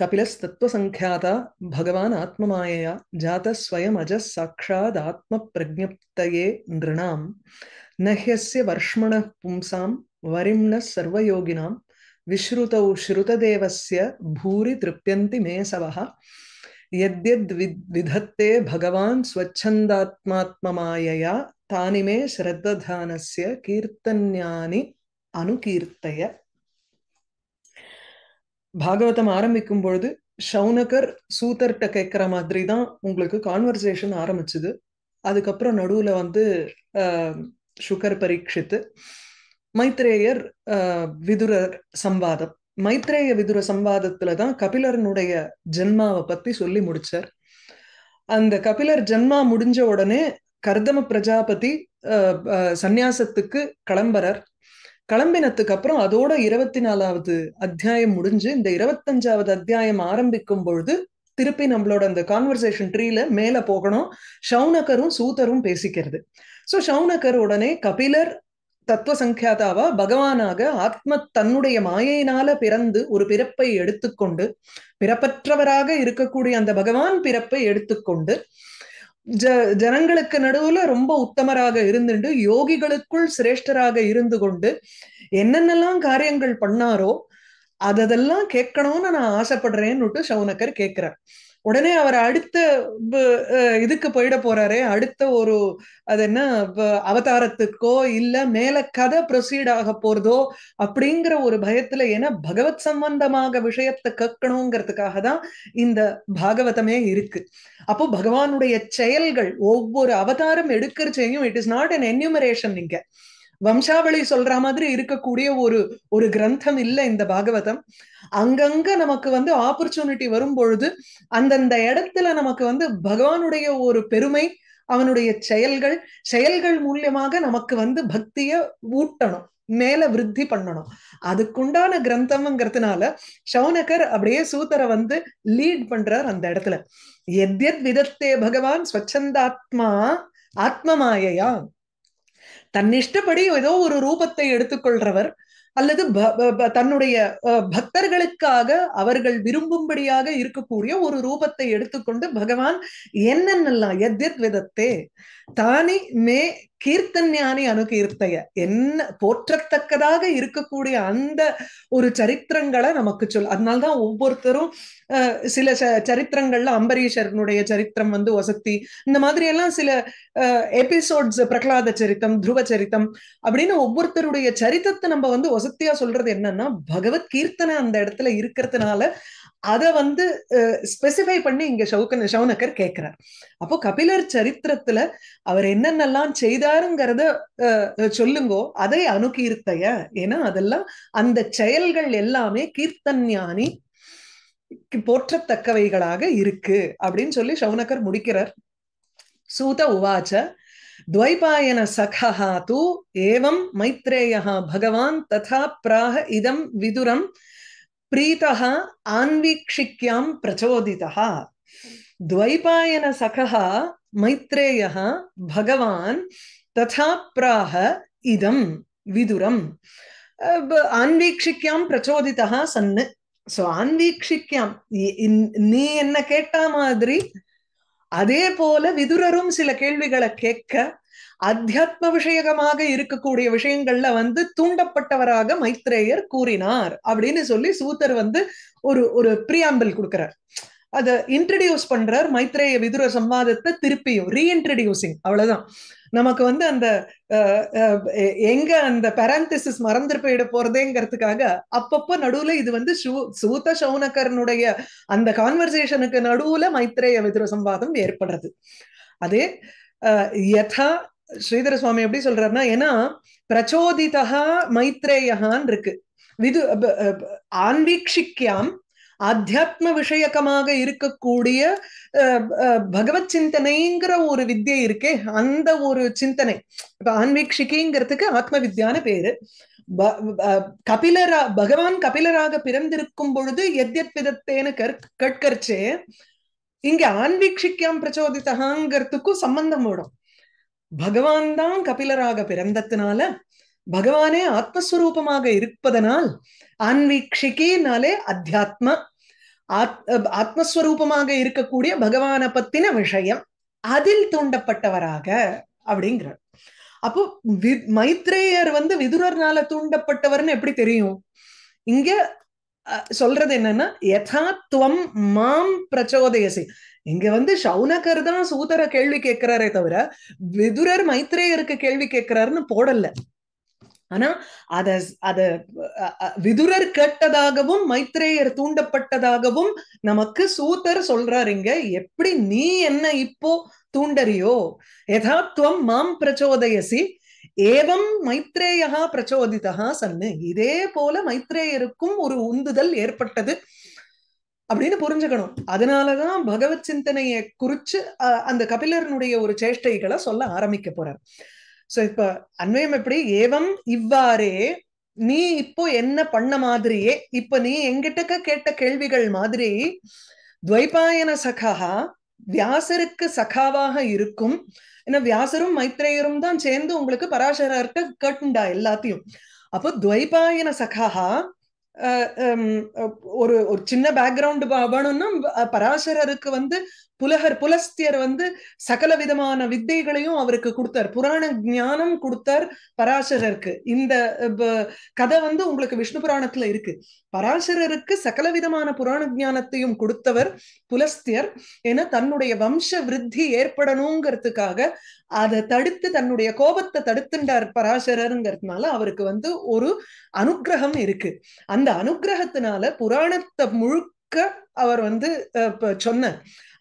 कपिलस्तत्वसङ्ख्याता भगवान आत्ममायया जात स्वयं अज जातस्वयमजः साक्षादात्मप्रज्ञप्तये नृणां न ह्यस्य वर्ष्मण पुंसाम वरिम्णः सर्वयोगिनाम विश्रुतौ श्रुतदेवस्य भूरि तृप्यन्ति मे सवः यद्यद् विधत्ते भगवान् स्वच्छन्दात्मात्ममायया तानि मे श्रद्धानस्य कीर्तन्यानि अनुकीर्तय பாகவதம் ஆரம்பிக்கும் பொழுது ஷவுனகர் சூத்தர்கிட்ட கேட்குற மாதிரி தான் உங்களுக்கு கான்வர்சேஷன் ஆரம்பிச்சுது அதுக்கப்புறம் நடுவில் வந்து சுகர் பரீட்சித்து மைத்ரேயர் விதுரர் சம்வாதம் மைத்ரேய விதுர சம்வாதத்தில் தான் கபிலரனுடைய ஜென்மாவை பத்தி சொல்லி முடிச்சார் அந்த கபிலர் ஜென்மா முடிஞ்ச உடனே கர்தம பிரஜாபதி சந்நியாசத்துக்கு கிளம்புறார் கிளம்பினத்துக்கு அப்புறம் அதோட இருபத்தி நாலாவது அத்தியாயம் முடிஞ்சு இந்த இருபத்தஞ்சாவது அத்தியாயம் ஆரம்பிக்கும் பொழுது திருப்பி நம்மளோட அந்த கான்வர்சேஷன் ட்ரீல மேல போகணும் ஷவுனகரும் சூதரும் பேசிக்கிறது சோ ஷவுனகர் உடனே கபிலர் தத்துவ சங்கியாதாவா பகவானாக ஆத்ம தன்னுடைய மாயையினால பிறந்து ஒரு பிறப்பை எடுத்துக்கொண்டு பிறப்பற்றவராக இருக்கக்கூடிய அந்த பகவான் பிறப்பை எடுத்துக்கொண்டு ஜ ஜனங்களுக்கு நடுவுல ரொம்ப உத்தமராக இருந்துட்டு யோகிகளுக்குள் சிரேஷ்டராக இருந்து கொண்டு என்னென்னலாம் காரியங்கள் பண்ணாரோ அதெல்லாம் கேட்கணும்னு நான் ஆசைப்படுறேன்னுட்டு சவுனக்கர் கேட்கிறார் உடனே அவர் அடுத்த இதுக்கு போயிட போறாரு அடுத்த ஒரு அது என்ன அவதாரத்துக்கோ இல்ல மேல கதை ப்ரொசீட் ஆக போறதோ அப்படிங்கிற ஒரு பயத்துல ஏன்னா பகவத் சம்பந்தமாக விஷயத்தை கேட்கணுங்கிறதுக்காக தான் இந்த பாகவதமே இருக்கு அப்போ பகவானுடைய செயல்கள் ஒவ்வொரு அவதாரம் எடுக்கிறச்சையும் it is not an enumeration இங்க வம்சாவளி சொல்ற மாதிரி இருக்கக்கூடிய ஒரு ஒரு கிரந்தம் இல்லை இந்த பாகவதம் அங்கங்க நமக்கு வந்து ஆப்பர்ச்சுனிட்டி வரும் பொழுது அந்தந்த இடத்துல நமக்கு வந்து பகவானுடைய ஒரு பெருமை அவனுடைய செயல்கள் செயல்கள் மூலியமாக நமக்கு வந்து பக்திய ஊட்டணும் மேல விருத்தி பண்ணணும் அதுக்குண்டான கிரந்தம்ங்கிறதுனால சௌனகர் அப்படியே சூத்தரை வந்து லீட் பண்றார் அந்த இடத்துல எத்யத் விதத்தே பகவான் ஸ்வச்சந்தாத்மா ஆத்ம தன் இஷ்டப்படி ஏதோ ஒரு ரூபத்தை எடுத்துக்கொள்றவர் அல்லது தன்னுடைய பக்தர்களுக்காக அவர்கள் விரும்பும்படியாக இருக்கக்கூடிய ஒரு ரூபத்தை எடுத்துக்கொண்டு பகவான் என்னென்னலாம் எத்தித் விதத்தே தானே மே கீர்த்தன்யானி அணுகீர்த்தைய என்ன போற்றத்தக்கதாக இருக்கக்கூடிய அந்த ஒரு சரித்திரங்களை நமக்கு சொல் அதனால்தான் ஒவ்வொருத்தரும் சில சரித்திரங்கள்ல அம்பரீஷரனுடைய சரித்திரம் வந்து வசத்தி இந்த மாதிரி எல்லாம் சில எபிசோட்ஸ் பிரகலாத சரித்தம் துருவ சரித்தம் அப்படின்னு ஒவ்வொருத்தருடைய சரித்திரத்தை நம்ம வந்து வசத்தியா சொல்றது என்னன்னா பகவத் கீர்த்தனை அந்த இடத்துல இருக்கிறதுனால அதை வந்து ஸ்பெசிஃபை பண்ணி இங்க ஷவுக்கன் ஷவுனக்கர் கேட்கிறார் அப்போ கபிலர் சரித்திரத்துல அவர் என்னென்னலாம் செய்தாருங்கிறத சொல்லுங்கோ அதை அணுகீர்த்தைய ஏன்னா அதெல்லாம் அந்த செயல்கள் எல்லாமே கீர்த்தன்யானி போற்றத்தக்கவைகளாக இருக்கு அப்படின்னு சொல்லி சௌனகர் முடிக்கிறார் சூத உவாச்ச द्वैपायन தூ ஏவம் மைத்ரேயா பகவான் ததா பிராக இதம் விதுரம் அஹ் प्रीतः आन्वीक्षिक्यां प्रचोदितः द्वैपायनसखः मैत्रेयः भगवान् तथा प्राह इदं विदुरम् ஆன்வீக்ஷிக்கியாம் பிரச்சோதிதா சன்னு ஸோ ஆன்வீக்ஷிக்கியாம் நீ என்ன கேட்ட மாதிரி அதே போல விதுரரும் சில கேள்விகளை கேட்க அத்தியாத்ம விஷயகமாக இருக்கக்கூடிய விஷயங்கள்ல வந்து தூண்டப்பட்டவராக மைத்ரேயர் கூறினார் அப்படின்னு சொல்லி சூத்தர் வந்து ஒரு ஒரு பிரியாம்பிள் கொடுக்கிறார் அதை இன்ட்ரடியூஸ் பண்றார் மைத்ரேய விதுர சம்வாதத்தை திருப்பியும் ரீஇன்ட்ரடியூசிங் அவ்வளவுதான் நமக்கு வந்து அந்த எங்க அந்த பேரந்திசிஸ் மறந்து போயிட போறதேங்கிறதுக்காக அப்பப்போ நடுவுல இது வந்து சூத சௌனகர்னுடைய அந்த கான்வர்சேஷனுக்கு நடுவுல மைத்ரேய விதுர சம்வாதம் ஏற்படுறது அதே யதா ஸ்ரீதர சுவாமி எப்படி சொல்றாருன்னா ஏன்னா பிரச்சோதிதா மைத்ரேயான் இருக்கு விது ஆன்வீக்ஷிக்கியாம் அத்தியாத்ம விஷயக்கமாக இருக்கக்கூடிய பகவத் சிந்தனைங்கிற ஒரு வித்தியை இருக்கே அந்த ஒரு சிந்தனை இப்ப ஆன்வீக்ஷிக்கிங்கிறதுக்கு ஆத்ம வித்யான பேரு கபிலரா பகவான் கபிலராக பிறந்திருக்கும் பொழுது எத்யத் விதத்தேன்னு கேட்கறச்சே இங்க ஆன்வீக்ஷிக்காம் பிரச்சோதிதாங்கிறதுக்கும் சம்பந்தம் ஓடும் பகவான் தான் கபிலராக பிறந்ததுனால பகவானே ஆத்மஸ்வரூபமாக இருப்பதனால் அன்வீக்ஷிக்கினாலே அத்தியாத்ம ஆத்மஸ்வரூபமாக இருக்கக்கூடிய பகவான பத்தின விஷயம் அதில் தூண்டப்பட்டவராக அப்படிங்கிறார் அப்போ வி மைத்ரேயர் வந்து விதுரர்னால தூண்டப்பட்டவர்னு எப்படி தெரியும் இங்க சொல்றது என்னன்னா யதாத்வம் மாம் பிரச்சோதயசி இங்க வந்து சவுனகர் தான் சூதர கேள்வி கேட்கிறாரே தவிர விதுரர் மைத்ரேயருக்கு கேள்வி கேட்கிறாருன்னு போடல ஆனா அத அத விதுரர் கேட்டதாகவும் மைத்ரேயர் தூண்டப்பட்டதாகவும் நமக்கு சூத்தர் சொல்றாருங்க எப்படி நீ என்ன இப்போ தூண்டறியோ யதாத்வம் மாம் பிரச்சோதயசி ஏவம் மைத்ரேயா பிரச்சோதிதா சன்னு இதே போல மைத்ரேயருக்கும் ஒரு உந்துதல் ஏற்பட்டது அப்படின்னு புரிஞ்சுக்கணும் அதனாலதான் பகவத் சிந்தனையை குறிச்சு அந்த கபிலரனுடைய ஒரு சேஷ்டைகளை சொல்ல ஆரம்பிக்க போறார் சோ இப்ப அன்வயம் எப்படி ஏவம் இவ்வாறே நீ இப்போ என்ன பண்ண மாதிரியே இப்ப நீ எங்கிட்டக்க கேட்ட கேள்விகள் மாதிரி துவைபாயன சகா வியாசருக்கு சகாவாக இருக்கும் ஏன்னா வியாசரும் மைத்ரேயரும் தான் சேர்ந்து உங்களுக்கு பராசரர்கிட்ட கேட்டுண்டா எல்லாத்தையும் அப்போ துவைபாயன சகாஹா ஒரு ஒரு சின்ன பேக்ரவுண்ட் வேணும்னா பராசரருக்கு வந்து புலகர் புலஸ்தியர் வந்து சகல விதமான வித்தைகளையும் அவருக்கு கொடுத்தார் புராண ஞானம் கொடுத்தார் பராசரருக்கு இந்த கதை வந்து உங்களுக்கு விஷ்ணு புராணத்துல இருக்கு பராசரருக்கு சகல விதமான புராண ஞானத்தையும் கொடுத்தவர் புலஸ்தியர் ஏன்னா தன்னுடைய வம்ச விருத்தி ஏற்படணுங்கிறதுக்காக அதை தடுத்து தன்னுடைய கோபத்தை தடுத்துண்டார் பராசரருங்கிறதுனால அவருக்கு வந்து ஒரு அனுகிரகம் இருக்கு அந்த அனுகிரகத்தினால புராணத்தை முழுக்க அவர் வந்து சொன்ன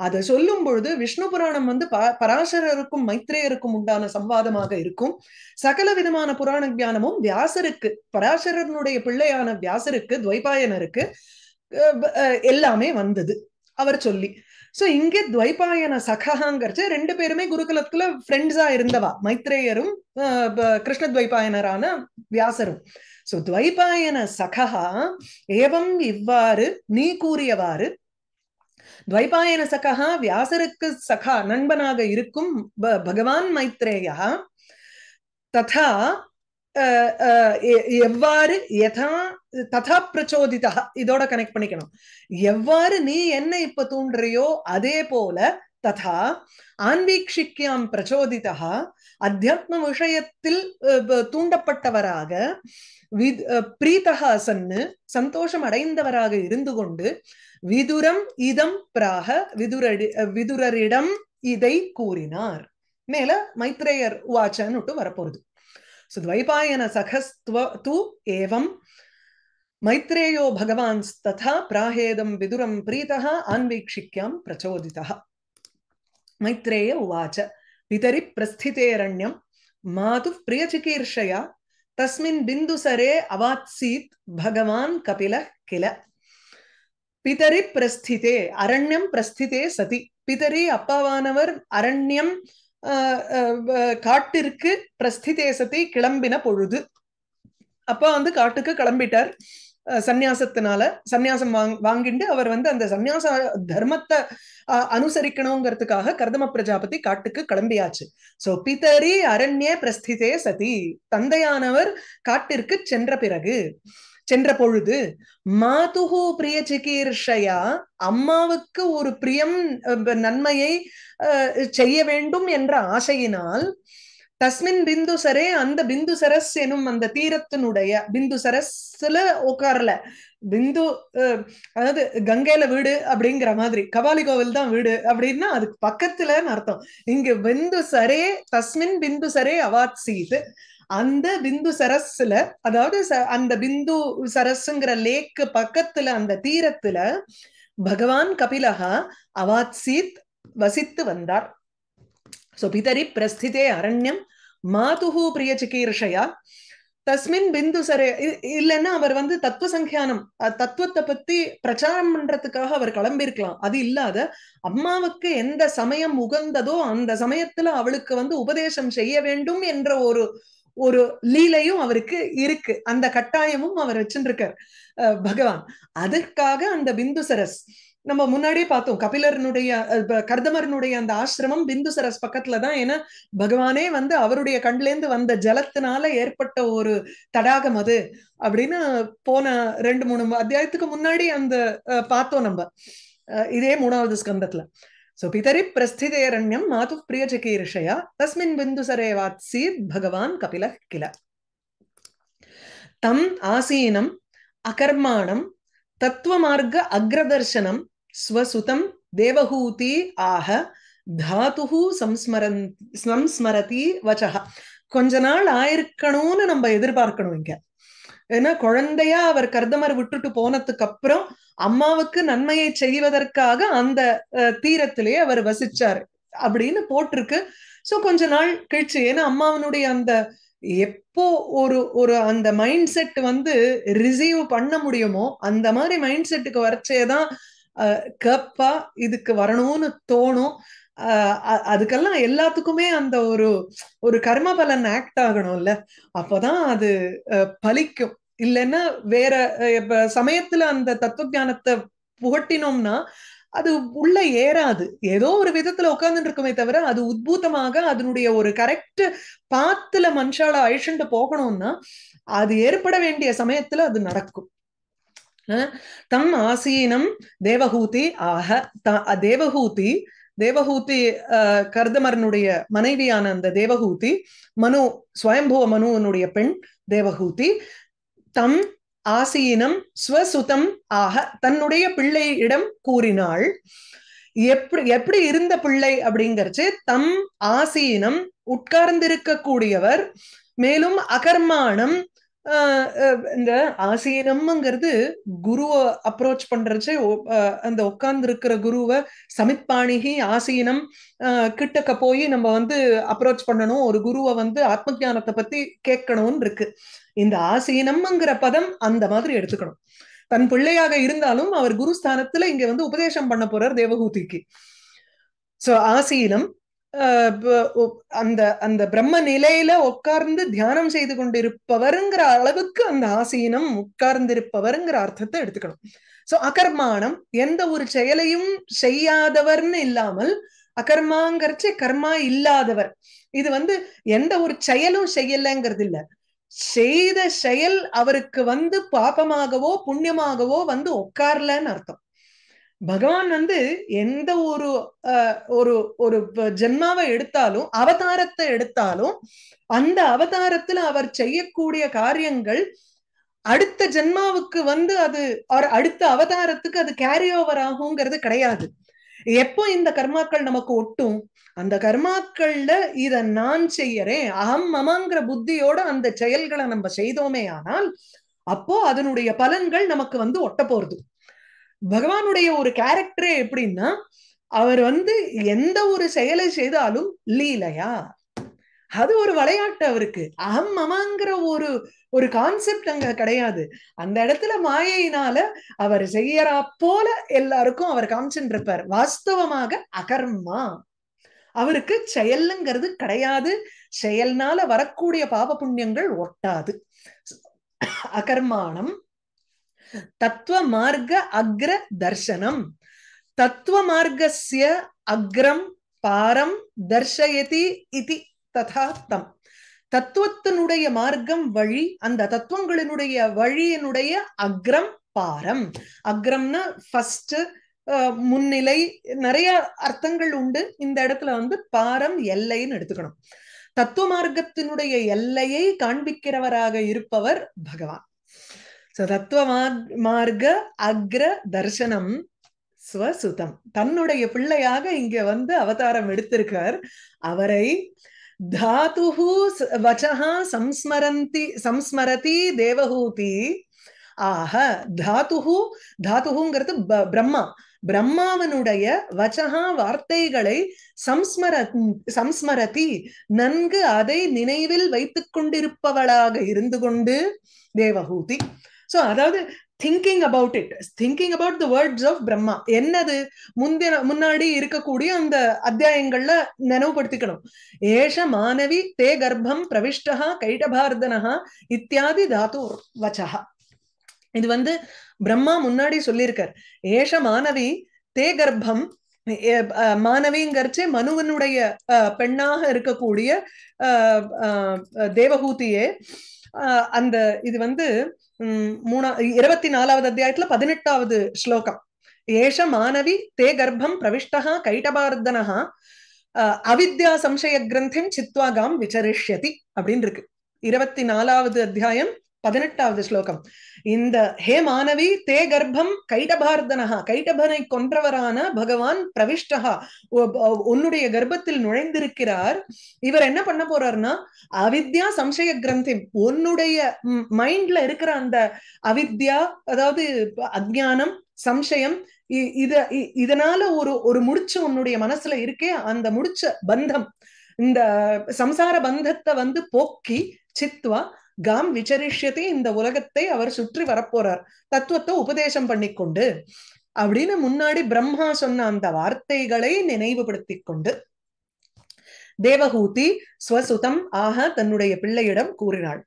அதை சொல்லும் பொழுது விஷ்ணு புராணம் வந்து பராசரருக்கும் மைத்ரேயருக்கும் உண்டான சம்வாதமாக இருக்கும் சகல விதமான புராண ஜானமும் வியாசருக்கு பராசரனுடைய பிள்ளையான வியாசருக்கு துவைபாயனருக்கு எல்லாமே வந்தது அவர் சொல்லி சோ இங்கே துவைபாயன சகாங்கிறது ரெண்டு பேருமே குருகுலத்துல ஃப்ரெண்ட்ஸா இருந்தவா மைத்ரேயரும் கிருஷ்ண துவைபாயனரான வியாசரும் சோ துவைபாயன சகா ஏவம் இவ்வாறு நீ கூறியவாறு துவைபாயன சகா வியாசருக்கு சகா நண்பனாக இருக்கும் பகவான் மைத்ரேயா ததா எவ்வாறு எதா ததா பிரச்சோதிதா இதோட கனெக்ட் பண்ணிக்கணும் எவ்வாறு நீ என்ன இப்ப தூண்டுறியோ அதே போல തഥാ ஆன்வீக்ஷிக்கியாம் பிரச்சோதிதா அத்தியாத்ம விஷயத்தில் தூண்டப்பட்டவராக பிரீதகா சன்னு சந்தோஷம் அடைந்தவராக இருந்து கொண்டு விதுரம் இதம் பிராக விதுரடி விதுரரிடம் இதை கூறினார் மேல மைத்ரேயர் உவாச்சன்னுட்டு வரப்போறது சுத்வைபாயன சகஸ்துவ து ஏவம் மைத்ரேயோ பகவான் ததா பிராஹேதம் விதுரம் பிரீதா ஆன்வீக்ஷிக்காம் பிரச்சோதிதா मैत्रेय उवाच पितरि प्रस्थितेरण्यं मातुः प्रियचिकीर्षया तस्मिन् बिन्दुसरे அவாத்சீத் பகவான் கபில கிள பிதரி பிரஸ்திதே அரண்யம் பிரஸ்திதே சதி பிதரி அப்பாவானவர் அரண்யம் காட்டிற்கு பிரஸ்திதே சதி கிளம்பின பொழுது அப்பா வந்து காட்டுக்கு கிளம்பிட்டார் சந்நியாசத்தினால சந்நியாசம் வாங் வாங்கிட்டு அவர் வந்து அந்த சந்நியாச தர்மத்தை அனுசரிக்கணுங்கிறதுக்காக கர்தம பிரஜாபதி காட்டுக்கு கிளம்பியாச்சு சோ பிதரி அரண்யே பிரஸ்திதே சதி தந்தையானவர் காட்டிற்கு சென்ற பிறகு சென்ற பொழுது மாதுகு பிரிய சிகீர்ஷையா அம்மாவுக்கு ஒரு பிரியம் நன்மையை செய்ய வேண்டும் என்ற ஆசையினால் தஸ்மின் பிந்து சரே அந்த பிந்து சரஸ் எனும் அந்த தீரத்தினுடைய பிந்து சரஸ்ல உட்காரல பிந்து அதாவது கங்கையில வீடு அப்படிங்கிற மாதிரி கபாலி கோவில் தான் வீடு அப்படின்னா அதுக்கு பக்கத்துலன்னு அர்த்தம் இங்க பிந்து சரே தஸ்மின் பிந்து சரே அவாத் செய்து அந்த பிந்து சரஸ்ல அதாவது அந்த பிந்து சரஸ்ங்கிற லேக்கு பக்கத்துல அந்த தீரத்துல பகவான் கபிலகா அவாத்சீத் வசித்து வந்தார் சுபிதரி பிரஸ்திதே அரண்யம் மாதுஹூ பிரிய சிகீர்ஷையா தஸ்மின் பிந்து பிந்துசரே இல்லைன்னா அவர் வந்து தத்துவ சங்கியானம் தத்துவத்தை பத்தி பிரச்சாரம் பண்றதுக்காக அவர் கிளம்பியிருக்கலாம் அது இல்லாத அம்மாவுக்கு எந்த சமயம் உகந்ததோ அந்த சமயத்துல அவளுக்கு வந்து உபதேசம் செய்ய வேண்டும் என்ற ஒரு ஒரு லீலையும் அவருக்கு இருக்கு அந்த கட்டாயமும் அவர் வச்சுருக்கார் பகவான் அதற்காக அந்த பிந்துசரஸ் நம்ம முன்னாடியே பார்த்தோம் கபிலரனுடைய கர்தமரனுடைய அந்த ஆசிரமம் பிந்துசரஸ் பக்கத்துல தான் ஏன்னா பகவானே வந்து அவருடைய கண்லேருந்து வந்த ஜலத்தினால ஏற்பட்ட ஒரு தடாகம் அது அப்படின்னு போன ரெண்டு மூணு அத்தியாயத்துக்கு முன்னாடி அந்த பார்த்தோம் நம்ம இதே மூணாவது ஸ்கந்தத்துல சோ பிதரி பிரஸ்திதேரண்யம் மாது ரிஷயா தஸ்மின் பிந்துசரே வாத்சீத் பகவான் கபில கில தம் ஆசீனம் அகர்மாணம் தத்துவமார்க்க அக்ரதர்ஷனம் ஸ்வசுதம் தேவஹூதி ஆக தாத்து சம்ஸ்மரன் சம்ஸ்மரதி வச்சக கொஞ்ச நாள் ஆயிருக்கணும்னு நம்ம எதிர்பார்க்கணும் இங்க ஏன்னா குழந்தையா அவர் கர்தமர் விட்டுட்டு போனதுக்கு அப்புறம் அம்மாவுக்கு நன்மையை செய்வதற்காக அந்த தீரத்திலேயே அவர் வசிச்சார் அப்படின்னு போட்டிருக்கு சோ கொஞ்ச நாள் கழிச்சு ஏன்னா அம்மாவனுடைய அந்த எப்போ ஒரு ஒரு அந்த மைண்ட் செட் வந்து ரிசீவ் பண்ண முடியுமோ அந்த மாதிரி மைண்ட் செட்டுக்கு வரச்சேதான் கேப்பா இதுக்கு வரணும்னு தோணும் அதுக்கெல்லாம் எல்லாத்துக்குமே அந்த ஒரு ஒரு கர்ம பலன் ஆக்ட் ஆகணும்ல அப்பதான் அது பலிக்கும் இல்லைன்னா வேற இப்ப சமயத்துல அந்த தத்துவ ஞானத்தை புகட்டினோம்னா அது உள்ள ஏறாது ஏதோ ஒரு விதத்துல உட்கார்ந்துட்டு இருக்குமே தவிர அது உத்பூத்தமாக அதனுடைய ஒரு கரெக்ட் பாத்துல மனுஷால அழிச்சுட்டு போகணும்னா அது ஏற்பட வேண்டிய சமயத்துல அது நடக்கும் தம் ஆசீனம் தேவஹூதி ஆக த தேவஹூதி தேவஹூதி கர்தமரனுடைய மனைவியான அந்த தேவஹூதி மனு ஸ்வயம்புவ மனுவனுடைய பெண் தேவஹூதி தம் ஆசீனம் ஸ்வசுதம் ஆக தன்னுடைய பிள்ளையிடம் கூறினாள் எப்படி எப்படி இருந்த பிள்ளை அப்படிங்கறச்சு தம் ஆசீனம் உட்கார்ந்திருக்கக்கூடியவர் மேலும் அகர்மானம் இந்த ஆசீனம்ங்கிறது குருவை அப்ரோச் பண்றச்சு அந்த உட்கார்ந்து இருக்கிற குருவை சமித்பாணிகி ஆசீனம் கிட்டக்க போய் நம்ம வந்து அப்ரோச் பண்ணணும் ஒரு குருவை வந்து ஆத்ம ஜானத்தை பத்தி கேட்கணும்னு இருக்கு இந்த ஆசீனம்ங்கிற பதம் அந்த மாதிரி எடுத்துக்கணும் தன் பிள்ளையாக இருந்தாலும் அவர் குருஸ்தானத்துல இங்க வந்து உபதேசம் பண்ண போறார் தேவகூதிக்கு சோ ஆசீனம் அந்த அந்த பிரம்ம நிலையில உட்கார்ந்து தியானம் செய்து கொண்டிருப்பவருங்கிற அளவுக்கு அந்த ஆசீனம் உட்கார்ந்திருப்பவருங்கிற அர்த்தத்தை எடுத்துக்கணும் சோ அகர்மானம் எந்த ஒரு செயலையும் செய்யாதவர்னு இல்லாமல் அகர்மாங்கிறச்சு கர்மா இல்லாதவர் இது வந்து எந்த ஒரு செயலும் செய்யலைங்கிறது இல்ல செய்த செயல் அவருக்கு வந்து பாபமாகவோ புண்ணியமாகவோ வந்து உட்கார்லன்னு அர்த்தம் பகவான் வந்து எந்த ஒரு ஒரு ஒரு ஜென்மாவை எடுத்தாலும் அவதாரத்தை எடுத்தாலும் அந்த அவதாரத்துல அவர் செய்யக்கூடிய காரியங்கள் அடுத்த ஜென்மாவுக்கு வந்து அது அவர் அடுத்த அவதாரத்துக்கு அது கேரி ஓவர் ஆகுங்கிறது கிடையாது எப்போ இந்த கர்மாக்கள் நமக்கு ஒட்டும் அந்த கர்மாக்கள்ல இத நான் செய்யறேன் அகம் மமாங்கிற புத்தியோட அந்த செயல்களை நம்ம செய்தோமே ஆனால் அப்போ அதனுடைய பலன்கள் நமக்கு வந்து ஒட்ட போறது பகவானுடைய ஒரு கேரக்டரே எப்படின்னா அவர் வந்து எந்த ஒரு செயலை செய்தாலும் லீலையா அது ஒரு விளையாட்டு அவருக்கு அகம் அமாங்கிற ஒரு ஒரு கான்செப்ட் அங்க கிடையாது அந்த இடத்துல மாயையினால அவர் செய்யறா போல எல்லாருக்கும் அவர் இருப்பார் வாஸ்தவமாக அகர்மா அவருக்கு செயல்ங்கிறது கிடையாது செயல்னால வரக்கூடிய பாப புண்ணியங்கள் ஒட்டாது அகர்மானம் தத்துவ மார்க்க அக்ர தர்சனம் தத்துவ மார்க்கசிய அக்ரம் பாரம் தர்ஷயதி இது ததா தத்துவத்தினுடைய மார்க்கம் வழி அந்த தத்துவங்களினுடைய வழியினுடைய அக்ரம் பாரம் அக்ரம்னா ஃபர்ஸ்ட் முன்னிலை நிறைய அர்த்தங்கள் உண்டு இந்த இடத்துல வந்து பாரம் எல்லைன்னு எடுத்துக்கணும் தத்துவ மார்க்கத்தினுடைய எல்லையை காண்பிக்கிறவராக இருப்பவர் பகவான் ஸோ தத்துவ மார்க்க அக்ர தர்சனம் ஸ்வசுதம் தன்னுடைய பிள்ளையாக இங்க வந்து அவதாரம் எடுத்திருக்கார் அவரை தாத்து வச்சகா சம்ஸ்மரந்தி சம்ஸ்மரதி தேவஹூதி ஆஹ தாத்து தாத்துங்கிறது பிரம்மா பிரம்மாவனுடைய வச்சகா வார்த்தைகளை சம்ஸ்மர சம்ஸ்மரதி நன்கு அதை நினைவில் வைத்துக் கொண்டிருப்பவளாக இருந்து கொண்டு தேவஹூதி ஸோ அதாவது thinking about it thinking about the words of Brahma என்னது முந்தின முன்னாடி இருக்கக்கூடிய அந்த அத்தியாயங்கள்ல நினைவுபடுத்திக்கணும் ஏஷ மாணவி தே கர்ப்பம் பிரவிஷ்டா கைடபார்தனா இத்தியாதி தாத்து வச்சா இது வந்து பிரம்மா முன்னாடி சொல்லியிருக்கார் ஏஷ மாணவி தே கர்ப்பம் மாணவிங்கிறச்சே மனுவனுடைய பெண்ணாக இருக்கக்கூடிய தேவகூதியே அந்த இது வந்து மூணா இருபத்தி நாலாவது அத்தியாயத்துல பதினெட்டாவது ஸ்லோகம் ஏஷ மாணவி தே கர்ப்பம் பிரவிஷ்டா அஹ் அவித்யா சம்சய கிரந்தின் சித்வாகாம் விசரிஷ்யதி அப்படின்னு இருக்கு இருபத்தி நாலாவது அத்தியாயம் பதினெட்டாவது ஸ்லோகம் இந்த ஹே மாணவி தே கர்ப்பம் கைடபார்தனஹா கைடபனை கொன்றவரான பகவான் பிரவிஷ்டஹா உன்னுடைய கர்ப்பத்தில் நுழைந்திருக்கிறார் இவர் என்ன பண்ண போறாருன்னா அவித்யா சம்சய கிரந்தி உன்னுடைய மைண்ட்ல இருக்கிற அந்த அவித்யா அதாவது அஜானம் சம்சயம் இத இதனால ஒரு ஒரு முடிச்சு உன்னுடைய மனசுல இருக்கே அந்த முடிச்ச பந்தம் இந்த சம்சார பந்தத்தை வந்து போக்கி சித்வா காம் விசரிஷ்யத்தை இந்த உலகத்தை அவர் சுற்றி வரப்போறார் தத்துவத்தை உபதேசம் பண்ணிக்கொண்டு அப்படின்னு முன்னாடி பிரம்மா சொன்ன அந்த வார்த்தைகளை நினைவுபடுத்தி கொண்டு தேவகூதி ஸ்வசுதம் ஆக தன்னுடைய பிள்ளையிடம் கூறினாள்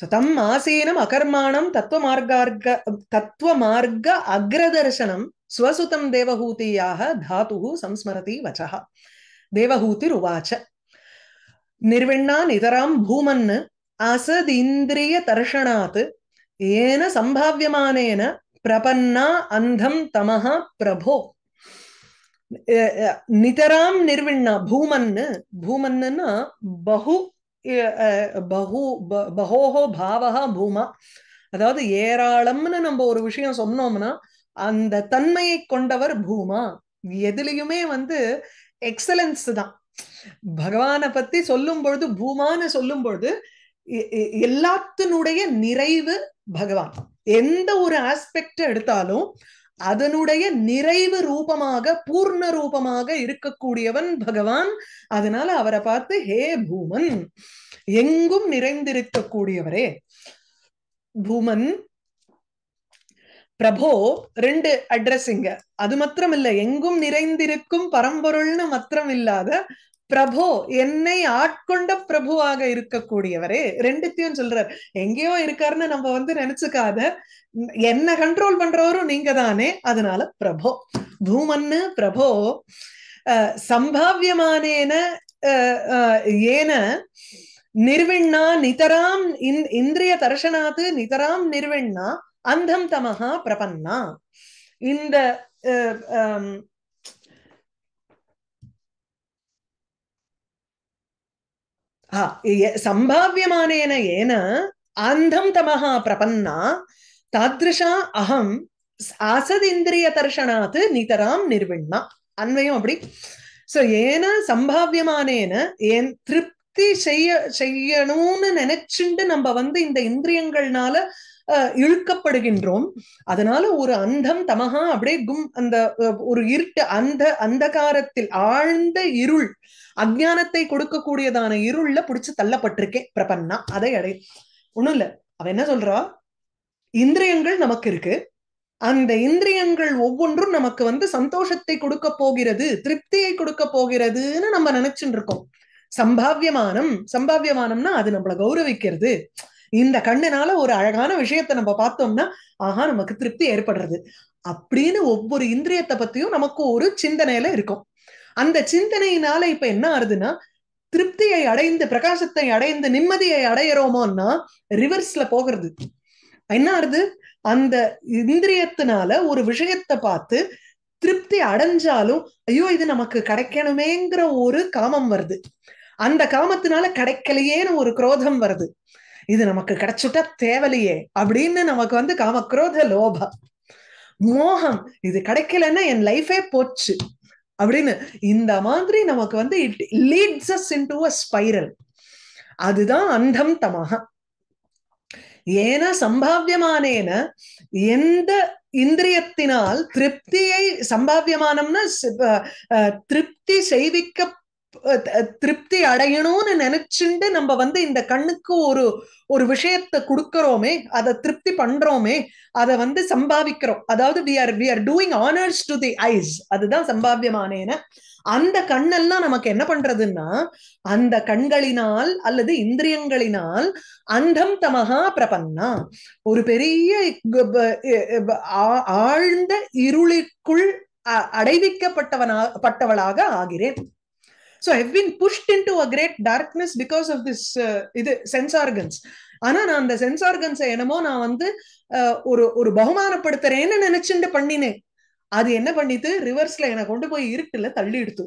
சுதம் ஆசீனம் அகர்மாணம் தத்துவ மார்க்க தத்துவ மார்க்க அக்ரதர்சனம் ஸ்வசுதம் தேவகூதியாக தாத்து சம்ஸ்மரதி வச்சகா தேவகூதி ருவாச்ச நிர்விண்ணா நிதராம் பூமன்னு அசதிந்திரிய தர்ஷனாத் ஏன சம்பாவியமானேன பிரபன்னா அந்தம் தமஹா பிரபோ நிதராம் நிர்விண்ணா பூமன்னு பூமன்னுன்னா பகு பகு பகோஹோ பாவா பூமா அதாவது ஏராளம்னு நம்ம ஒரு விஷயம் சொன்னோம்னா அந்த தன்மையை கொண்டவர் பூமா எதுலையுமே வந்து எக்ஸலன்ஸ் தான் பகவானை பத்தி சொல்லும் பொழுது பூமான்னு சொல்லும் பொழுது எல்லாத்தினுடைய நிறைவு பகவான் எந்த ஒரு ஆஸ்பெக்ட் எடுத்தாலும் அதனுடைய நிறைவு ரூபமாக பூர்ண ரூபமாக இருக்கக்கூடியவன் பகவான் அதனால அவரை பார்த்து ஹே பூமன் எங்கும் நிறைந்திருக்கக்கூடியவரே பூமன் பிரபோ ரெண்டு அட்ரஸ் இங்க அது மாத்திரம் இல்ல எங்கும் நிறைந்திருக்கும் பரம்பொருள்னு மாத்திரம் இல்லாத பிரபோ என்னை ஆட்கொண்ட பிரபுவாக இருக்கக்கூடியவரே ரெண்டுத்தையும் சொல்றார் எங்கேயோ இருக்காருன்னு நம்ம வந்து நினைச்சுக்காத என்ன கண்ட்ரோல் பண்றவரும் நீங்க தானே அதனால பிரபோ பூமன்னு பிரபோ சம்பாவியமானேன ஏன நிர்விண்ணா நிதராம் இந் இந்திரிய தர்ஷனாத்து நிதராம் நிர்விண்ணா அந்தம் தமஹா பிரபன்னா இந்த सम्भाव्यमानेन येन தமஹா பிரபன்னா தாதிருஷா அகம் அசதிந்திரிய आसदिन्द्रियदर्शनात् नितरां निर्विण्णा अन्वयम् अपि சோ ஏன சம்பாவியமானேன ஏன் திருப்தி செய்ய செய்யணும்னு நினைச்சுண்டு நம்ம வந்து இந்த இந்திரியங்கள்னால இழுக்கப்படுகின்றோம் அதனால ஒரு அந்தம் தமகா அப்படியே கும் அந்த ஒரு இருட்டு அந்த அந்தகாரத்தில் ஆழ்ந்த இருள் அஜானத்தை கொடுக்கக்கூடியதான இருள்ல புடிச்சு தள்ளப்பட்டிருக்கேன் பிரபன்னா அதை அடை ஒண்ணும் இல்ல அவ என்ன சொல்றா இந்திரியங்கள் நமக்கு இருக்கு அந்த இந்திரியங்கள் ஒவ்வொன்றும் நமக்கு வந்து சந்தோஷத்தை கொடுக்க போகிறது திருப்தியை கொடுக்க போகிறதுன்னு நம்ம நினைச்சுட்டு இருக்கோம் சம்பாவியமானம் சம்பாவியமானம்னா அது நம்மளை கௌரவிக்கிறது இந்த கண்ணுனால ஒரு அழகான விஷயத்த நம்ம பார்த்தோம்னா ஆஹா நமக்கு திருப்தி ஏற்படுறது அப்படின்னு ஒவ்வொரு இந்திரியத்தை பத்தியும் நமக்கு ஒரு சிந்தனையில இருக்கும் அந்த சிந்தனையினால இப்ப என்ன ஆகுதுன்னா திருப்தியை அடைந்து பிரகாசத்தை அடைந்து நிம்மதியை அடையிறோமோன்னா ரிவர்ஸ்ல போகிறது என்ன ஆறுது அந்த இந்திரியத்தினால ஒரு விஷயத்தை பார்த்து திருப்தி அடைஞ்சாலும் ஐயோ இது நமக்கு கிடைக்கணுமேங்கிற ஒரு காமம் வருது அந்த காமத்தினால கிடைக்கலையேன்னு ஒரு குரோதம் வருது இது நமக்கு கிடைச்சிட்டா தேவலையே அப்படின்னு நமக்கு வந்து காமக்ரோத லோபம் மோகம் இது கிடைக்கலன்னா என் லைஃபே போச்சு அப்படின்னு இந்த மாதிரி நமக்கு வந்து it leads as a spiral அதுதான் அந்தம் தமாக ஏன்னா சம்பாவியமானேன எந்த இந்திரியத்தினால் திருப்தியை சம்பாவியமானம்னா திருப்தி செய்விக்க திருப்தி அடையணும்னு நினைச்சுண்டு நம்ம வந்து இந்த கண்ணுக்கு ஒரு ஒரு விஷயத்த கொடுக்கறோமே அதை திருப்தி பண்றோமே அதை வந்து சம்பாவிக்கிறோம் அதாவது we are we are doing honours to the eyes அதுதான் சம்பாவியமானேன அந்த கண்ணெல்லாம் நமக்கு என்ன பண்றதுன்னா அந்த கண்களினால் அல்லது இந்திரியங்களினால் அந்தம் தமகா பிரபன்னா ஒரு பெரிய ஆழ்ந்த இருளுக்குள் அடைவிக்கப்பட்டவனா பட்டவளாக ஆகிறேன் so I've been pushed into a great darkness because of this இது சென்ஸ் ஆர்கன்ஸ் ஆனா நான் அந்த சென்ஸ் ஆர்கன்ஸை என்னமோ நான் வந்து ஒரு ஒரு பகுமானப்படுத்துறேன்னு நினைச்சுட்டு பண்ணினேன் அது என்ன பண்ணிட்டு ரிவர்ஸ்ல என்னை கொண்டு போய் இருட்டுல தள்ளி எடுத்து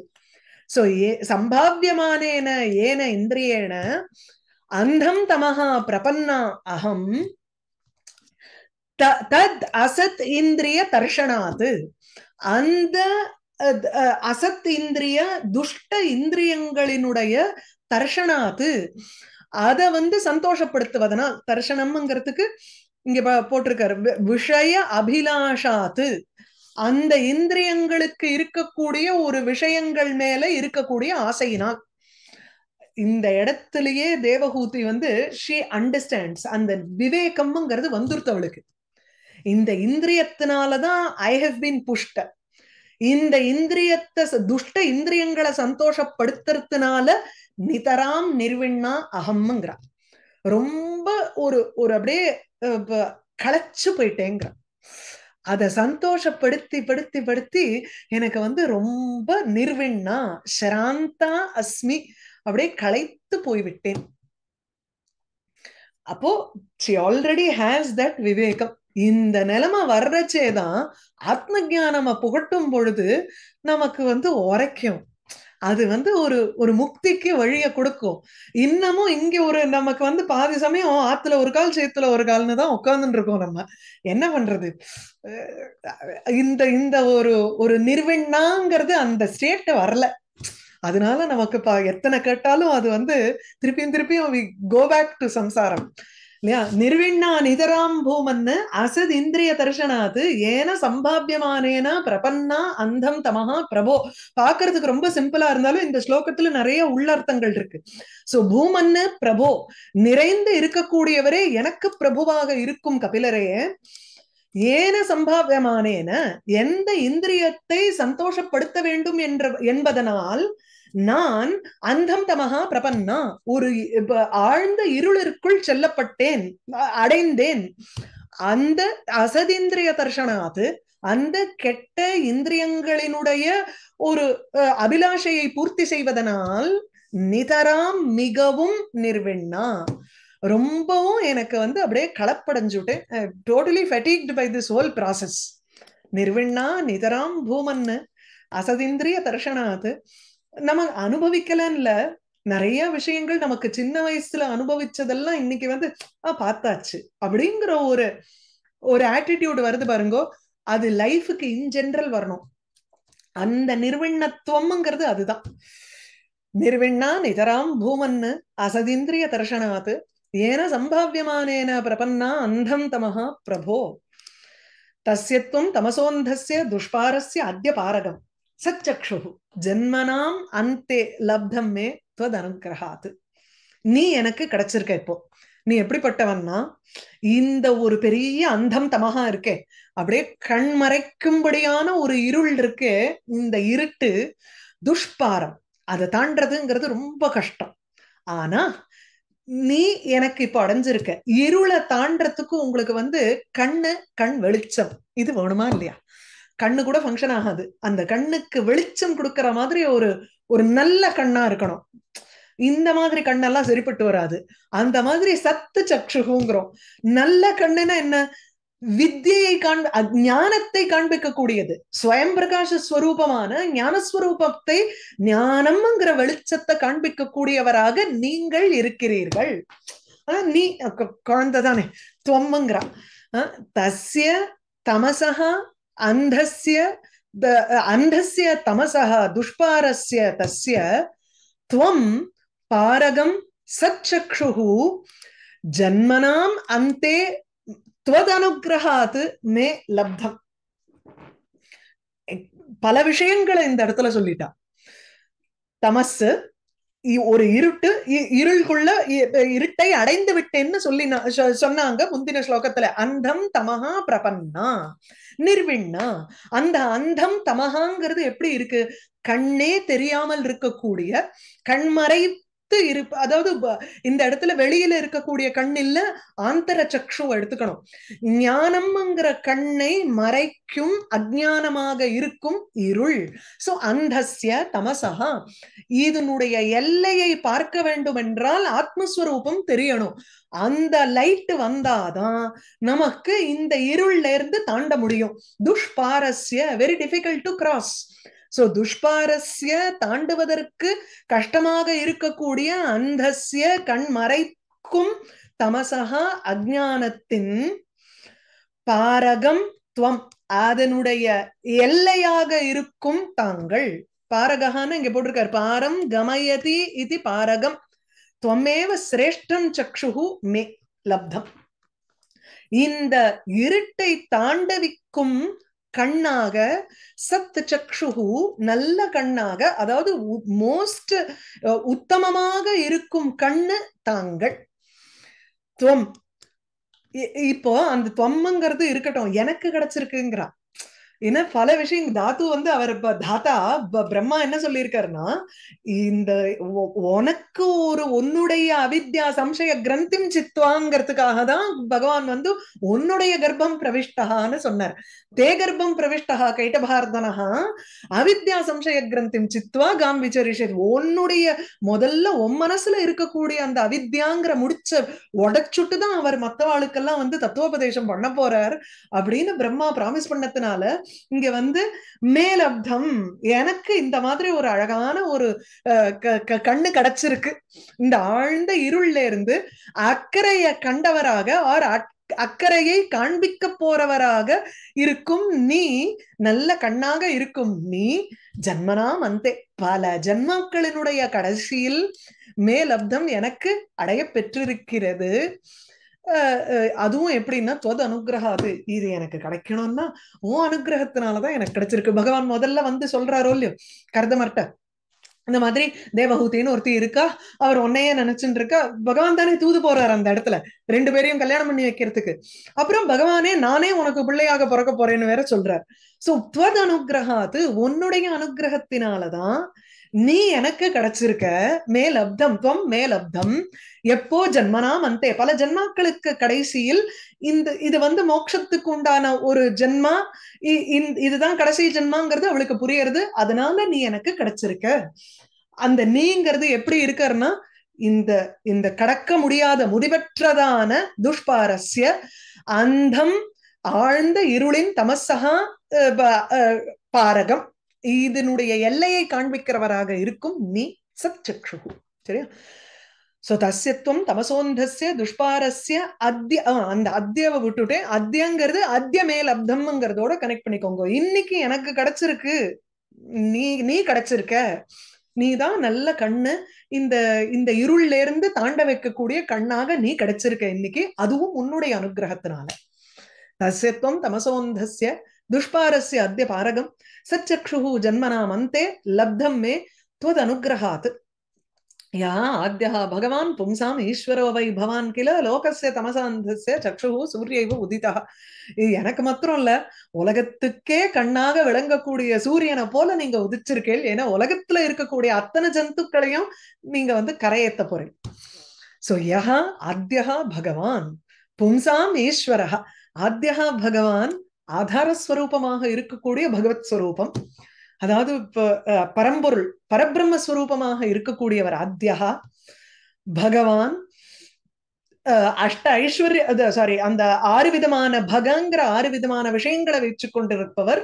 சோ ஏ சம்பாவியமானேன ஏன இந்திரியேன அந்தம் தமஹா பிரபன்னா அகம் தத் அசத் இந்திரிய தர்ஷனாது அந்த அசத் இந்திரிய துஷ்ட இந்திரியங்களினுடைய தர்ஷனாத்து அத வந்து சந்தோஷப்படுத்துவதனால் தர்ஷனம்ங்கிறதுக்கு இங்க போட்டிருக்காரு விஷய அபிலாஷாத்து அந்த இந்திரியங்களுக்கு இருக்கக்கூடிய ஒரு விஷயங்கள் மேல இருக்கக்கூடிய ஆசையினால் இந்த இடத்துலயே தேவகூதி வந்து ஷீ அண்டர்ஸ்டாண்ட்ஸ் அந்த விவேகம்ங்கிறது வந்துருத்தவளுக்கு இந்த இந்திரியத்தினாலதான் ஐ ஹவ் பீன் புஷ்ட இந்த இந்திரியத்தை துஷ்ட இந்திரியங்களை சந்தோஷப்படுத்துறதுனால நிதராம் நிர்விண்ணா அகம்ங்கிறார் ரொம்ப ஒரு ஒரு அப்படியே களைச்சு போயிட்டேங்கிறான் அதை சந்தோஷப்படுத்தி படுத்தி படுத்தி எனக்கு வந்து ரொம்ப நிர்விண்ணா ஷராந்தா அஸ்மி அப்படியே களைத்து போய்விட்டேன் அப்போ ஷி ஆல்ரெடி ஹேஸ் தட் விவேகம் இந்த நிலைமை வர்றச்சே தான் ஆத்ம ஜானம புகட்டும் பொழுது நமக்கு வந்து உரைக்கும் அது வந்து ஒரு ஒரு முக்திக்கு வழிய கொடுக்கும் இன்னமும் இங்க ஒரு நமக்கு வந்து பாதி சமயம் ஆத்துல ஒரு கால் சேத்துல ஒரு கால்னு தான் உட்காந்துட்டு இருக்கோம் நம்ம என்ன பண்றது இந்த இந்த ஒரு ஒரு நிர்வெண்ணாங்கிறது அந்த ஸ்டேட்ட வரல அதனால நமக்கு பா எத்தனை கேட்டாலும் அது வந்து திருப்பியும் திருப்பியும் வி கோ பேக் டு சம்சாரம் இல்லையா நிர்விண்ணா நிதராம் பூமன்னு அசத் இந்திரிய தர்ஷனாத்து ஏன சம்பாபியமானேனா பிரபன்னா அந்தம் தமஹா பிரபோ பாக்குறதுக்கு ரொம்ப சிம்பிளா இருந்தாலும் இந்த ஸ்லோகத்துல நிறைய உள்ளர்த்தங்கள் இருக்கு சோ பூமன்னு பிரபோ நிறைந்து இருக்கக்கூடியவரே எனக்கு பிரபுவாக இருக்கும் கபிலரையே ஏன சம்பாவியமானேன எந்த இந்திரியத்தை சந்தோஷப்படுத்த வேண்டும் என்ற என்பதனால் நான் அந்தம் தமகா பிரபன்னா ஒரு ஆழ்ந்த இருளிற்குள் செல்லப்பட்டேன் அடைந்தேன் அந்த அசதிந்திரிய தர்ஷனாது அந்த கெட்ட இந்திரியங்களினுடைய ஒரு அபிலாஷையை பூர்த்தி செய்வதனால் நிதராம் மிகவும் நிர்வெண்ணா ரொம்பவும் எனக்கு வந்து அப்படியே களப்படைஞ்சுட்டேன் totally fatigued by this whole process நிர்விண்ணா நிதராம் பூமன்னு அசதிந்திரிய தர்ஷனாது நம்ம அனுபவிக்கலன்ல நிறைய விஷயங்கள் நமக்கு சின்ன வயசுல அனுபவிச்சதெல்லாம் இன்னைக்கு வந்து ஆஹ் பார்த்தாச்சு அப்படிங்கிற ஒரு ஒரு ஆட்டிடியூடு வருது பாருங்கோ அது லைஃபுக்கு இன் ஜென்ரல் வரணும் அந்த நிர்விண்ணத்துவம்ங்கிறது அதுதான் நிர்விண்ணா நிதராம் பூமன்னு அசதீந்திரிய தர்ஷனாத்து ஏன சம்பாவியமானேன பிரபன்னா அந்தம் தமஹா பிரபோ தசியத்துவம் தமசோந்தசிய துஷ்பாரஸ்ய அத்திய பாரகம் சச்சக்ஷு ஜென்மனாம் அந்தே லப்தம் மே துவதனுகிரகாத்து நீ எனக்கு கிடைச்சிருக்க இப்போ நீ எப்படிப்பட்டவன்னா இந்த ஒரு பெரிய அந்தம் தமகா இருக்கே அப்படியே கண் மறைக்கும்படியான ஒரு இருள் இருக்கே இந்த இருட்டு துஷ்பாரம் அதை தாண்டதுங்கிறது ரொம்ப கஷ்டம் ஆனா நீ எனக்கு இப்ப அடைஞ்சிருக்க இருளை தாண்டறதுக்கு உங்களுக்கு வந்து கண்ணு கண் வெளிச்சம் இது வேணுமா இல்லையா கண்ணு கூட ஃபங்க்ஷன் ஆகாது அந்த கண்ணுக்கு வெளிச்சம் கொடுக்கற மாதிரி ஒரு ஒரு நல்ல கண்ணா இருக்கணும் இந்த மாதிரி கண்ணெல்லாம் சரிப்பட்டு வராது அந்த மாதிரி சத்து சக்ஷுகுங்கிறோம் நல்ல கண்ணுன்னா என்ன வித்தியை காண்ப ஞானத்தை காண்பிக்கக்கூடியது ஸ்வயம் பிரகாஷ ஸ்வரூபமான ஞானஸ்வரூபத்தை ஞானம்ங்கிற வெளிச்சத்தை காண்பிக்கக்கூடியவராக நீங்கள் இருக்கிறீர்கள் நீ குழந்தை தானே துவம்ங்கிறா தஸ்ய தமசகா अन्धस्य அந்த தமசா दुष्पारस्य तस्य त्वं பாரகம் सच्चक्षुः जन्मनाम् अन्ते त्वदनुग्ரகாத் மே லப்தம் பல விஷயங்களை இந்த இடத்துல சொல்லிட்டா தமசு ஒரு இருட்டு இருள்குள்ள இருட்டை அடைந்து விட்டேன்னு சொல்லி சொன்னாங்க முந்தின ஸ்லோகத்துல அந்தம் தமஹா பிரபன்னா நிர்விண்ணா அந்த அந்தம் தமகாங்கிறது எப்படி இருக்கு கண்ணே தெரியாமல் இருக்கக்கூடிய கண்மறை ஒத்து இருப்பு அதாவது இந்த இடத்துல வெளியில இருக்கக்கூடிய கண் இல்ல ஆந்தர சக்ஷு எடுத்துக்கணும் ஞானம்ங்கிற கண்ணை மறைக்கும் அஜானமாக இருக்கும் இருள் சோ அந்தஸ்ய தமசா இதனுடைய எல்லையை பார்க்க வேண்டும் என்றால் ஆத்மஸ்வரூபம் தெரியணும் அந்த லைட் வந்தாதான் நமக்கு இந்த இருள்ல இருந்து தாண்ட முடியும் துஷ்பாரஸ்ய very difficult to cross so துஷ்பாரஸ்ய தாண்டுவதற்கு கஷ்டமாக இருக்கக்கூடிய அந்தஸ்ய கண் மறைக்கும் தமசகா அஜானத்தின் பாரகம் துவம் அதனுடைய எல்லையாக இருக்கும் தாங்கள் பாரகான்னு இங்க போட்டிருக்காரு பாரம் கமயதி இது பாரகம் துவமேவ சிரேஷ்டம் சக்ஷுகு மே லப்தம் இந்த இருட்டை தாண்டவிக்கும் கண்ணாக சத்து சக்ஷுகு நல்ல கண்ணாக அதாவது மோஸ்ட் உத்தமமாக இருக்கும் கண்ணு தாங்கள் துவம் இப்போ அந்த தொம்மங்கிறது இருக்கட்டும் எனக்கு கிடைச்சிருக்குங்கிறான் ஏன்னா பல விஷயம் தாத்து வந்து அவர் தாத்தா பிரம்மா என்ன சொல்லியிருக்காருன்னா இந்த உனக்கு ஒரு உன்னுடைய அவித்யா சம்சய கிரந்திம் சித்வாங்கிறதுக்காக தான் பகவான் வந்து உன்னுடைய கர்ப்பம் பிரவிஷ்டகான்னு சொன்னார் தே கர்ப்பம் பிரவிஷ்டா கைட்டபார்தனஹா அவித்யா சம்சய கிரந்திம் சித்வா காம் விசரிஷ் உன்னுடைய முதல்ல உன் மனசுல இருக்கக்கூடிய அந்த அவித்யாங்கிற முடிச்ச உடச்சுட்டு தான் அவர் மத்தவாளுக்கெல்லாம் வந்து தத்துவோபதேசம் பண்ண போறார் அப்படின்னு பிரம்மா பிராமிஸ் பண்ணதுனால இங்க வந்து மேலப்தம் எனக்கு இந்த மாதிரி ஒரு அழகான ஒரு கண்ணு கிடைச்சிருக்கு இந்த ஆழ்ந்த இருள்ல இருந்து அக்கறைய கண்டவராக ஆர் அக்கறையை காண்பிக்க போறவராக இருக்கும் நீ நல்ல கண்ணாக இருக்கும் நீ ஜன்மனாம் அந்தே பல ஜன்மாக்களினுடைய கடைசியில் மேலப்தம் எனக்கு அடைய பெற்றிருக்கிறது அதுவும் எப்படின்னா துவது அனுகிரகாது இது எனக்கு கிடைக்கணும்னா உன் அனுகிரகத்தினாலதான் எனக்கு கிடைச்சிருக்கு பகவான் முதல்ல வந்து சொல்றாரோ இல்லையோ கருதமர்ட்ட இந்த மாதிரி தேவஹூத்தின்னு ஒருத்தி இருக்கா அவர் உன்னையே நினைச்சுட்டு இருக்கா பகவான் தானே தூது போறாரு அந்த இடத்துல ரெண்டு பேரையும் கல்யாணம் பண்ணி வைக்கிறதுக்கு அப்புறம் பகவானே நானே உனக்கு பிள்ளையாக பிறக்க போறேன்னு வேற சொல்றாரு சோ துவது அனுகிரகாது உன்னுடைய அனுகிரகத்தினாலதான் நீ எனக்கு கிடைச்சிருக்க மேலப்தம் துவம் மேலப்தம் எப்போ ஜென்மனா அந்தே பல ஜென்மாக்களுக்கு கடைசியில் இந்த இது வந்து மோட்சத்துக்கு உண்டான ஒரு ஜென்மா இதுதான் கடைசி ஜென்மாங்கிறது அவளுக்கு புரியறது அதனால நீ எனக்கு கிடைச்சிருக்க அந்த நீங்கிறது எப்படி இருக்காருன்னா இந்த இந்த கடக்க முடியாத முடிவற்றதான துஷ்பாரஸ்ய அந்தம் ஆழ்ந்த இருளின் தமசகா பாரகம் இதனுடைய எல்லையை காண்பிக்கிறவராக இருக்கும் நீ சத் சரியா ஸோ தசியத்துவம் தமசோந்தசிய துஷ்பாரஸ்ய அத்திய அந்த அத்தியவை விட்டுட்டு அத்தியங்கிறது அத்திய அப்தம்ங்கிறதோட கனெக்ட் பண்ணிக்கோங்க இன்னைக்கு எனக்கு கிடைச்சிருக்கு நீ நீ கிடைச்சிருக்க நீ தான் நல்ல கண்ணு இந்த இந்த இருள்ல இருந்து தாண்ட வைக்கக்கூடிய கண்ணாக நீ கிடைச்சிருக்க இன்னைக்கு அதுவும் உன்னுடைய அனுகிரகத்தினால தசியத்துவம் தமசோந்தசிய துஷ்பாரஸ்ய அத்திய பாரகம் சச்சக்ஷு அந்தே லப்தம் மே துவது அனுகிரகாத் யா आद्यः பகவான் புங்சாம் ஈஸ்வரோ வை பவான் கிள லோகஸ்ய தமசாந்தஸ்ய சக்ஷு சூரியைவ உதிதா இது எனக்கு மாத்திரம் இல்ல உலகத்துக்கே கண்ணாக விளங்கக்கூடிய சூரியனை போல நீங்க உதிச்சிருக்கேள் ஏன்னா உலகத்துல இருக்கக்கூடிய அத்தனை ஜந்துக்களையும் நீங்க வந்து கரையேத்த போறீங்க சோ யா ஆத்யா பகவான் பும்சாம் ஈஸ்வரஹா ஆத்யா பகவான் ஆதாரஸ்வரூபமாக இருக்கக்கூடிய பகவத் ஸ்வரூபம் அதாவது இப்போ பரம்பொருள் பரபிரம்மஸ்வரூபமாக இருக்கக்கூடியவர் ஆத்தியா பகவான் அஷ்ட ஐஸ்வர்ய சாரி அந்த ஆறு விதமான பகங்கிற ஆறு விதமான விஷயங்களை வச்சு கொண்டிருப்பவர்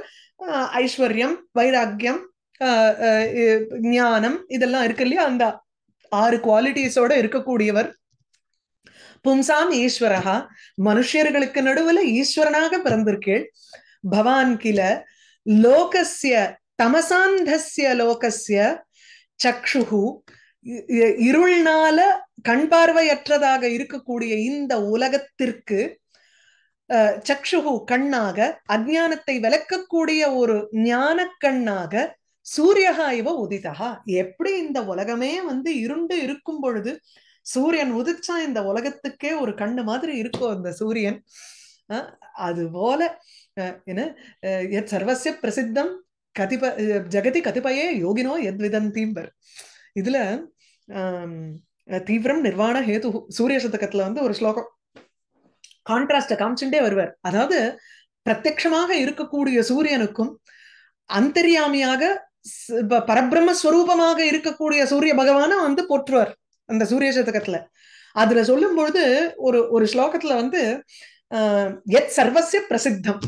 ஐஸ்வர்யம் வைராக்கியம் ஞானம் இதெல்லாம் இருக்கு இல்லையா அந்த ஆறு குவாலிட்டிஸோட இருக்கக்கூடியவர் பும்சாம் ஈஸ்வரா மனுஷர்களுக்கு நடுவுல ஈஸ்வரனாக பிறந்திருக்கேள் பவான் கில லோகசிய தமசாந்தசிய லோகசிய சக்ஷுகு இருள்னால கண் பார்வையற்றதாக இருக்கக்கூடிய இந்த உலகத்திற்கு சக்ஷுகு கண்ணாக அஜானத்தை விளக்கக்கூடிய ஒரு ஞான கண்ணாக சூரியகா இவ உதிதகா எப்படி இந்த உலகமே வந்து இருண்டு இருக்கும் பொழுது சூரியன் உதிச்சா இந்த உலகத்துக்கே ஒரு கண்ணு மாதிரி இருக்கும் அந்த சூரியன் அது போல என்ன சர்வசிய பிரசித்தம் கதிப ஜகதி கதிபயே யோகினோ எத் தீம்பர் இதுல தீவிரம் நிர்வாண ஹேது சூரிய சதகத்துல வந்து ஒரு ஸ்லோகம் கான்ட்ராஸ்ட காமிச்சுட்டே வருவார் அதாவது பிரத்யமாக இருக்கக்கூடிய சூரியனுக்கும் அந்தரியாமியாக பரபிரம்மஸ்வரூபமாக இருக்கக்கூடிய சூரிய பகவான வந்து போற்றுவார் அந்த சூரிய சதகத்துல அதுல சொல்லும் பொழுது ஒரு ஒரு ஸ்லோகத்துல வந்து எத் சர்வசிய பிரசித்தம்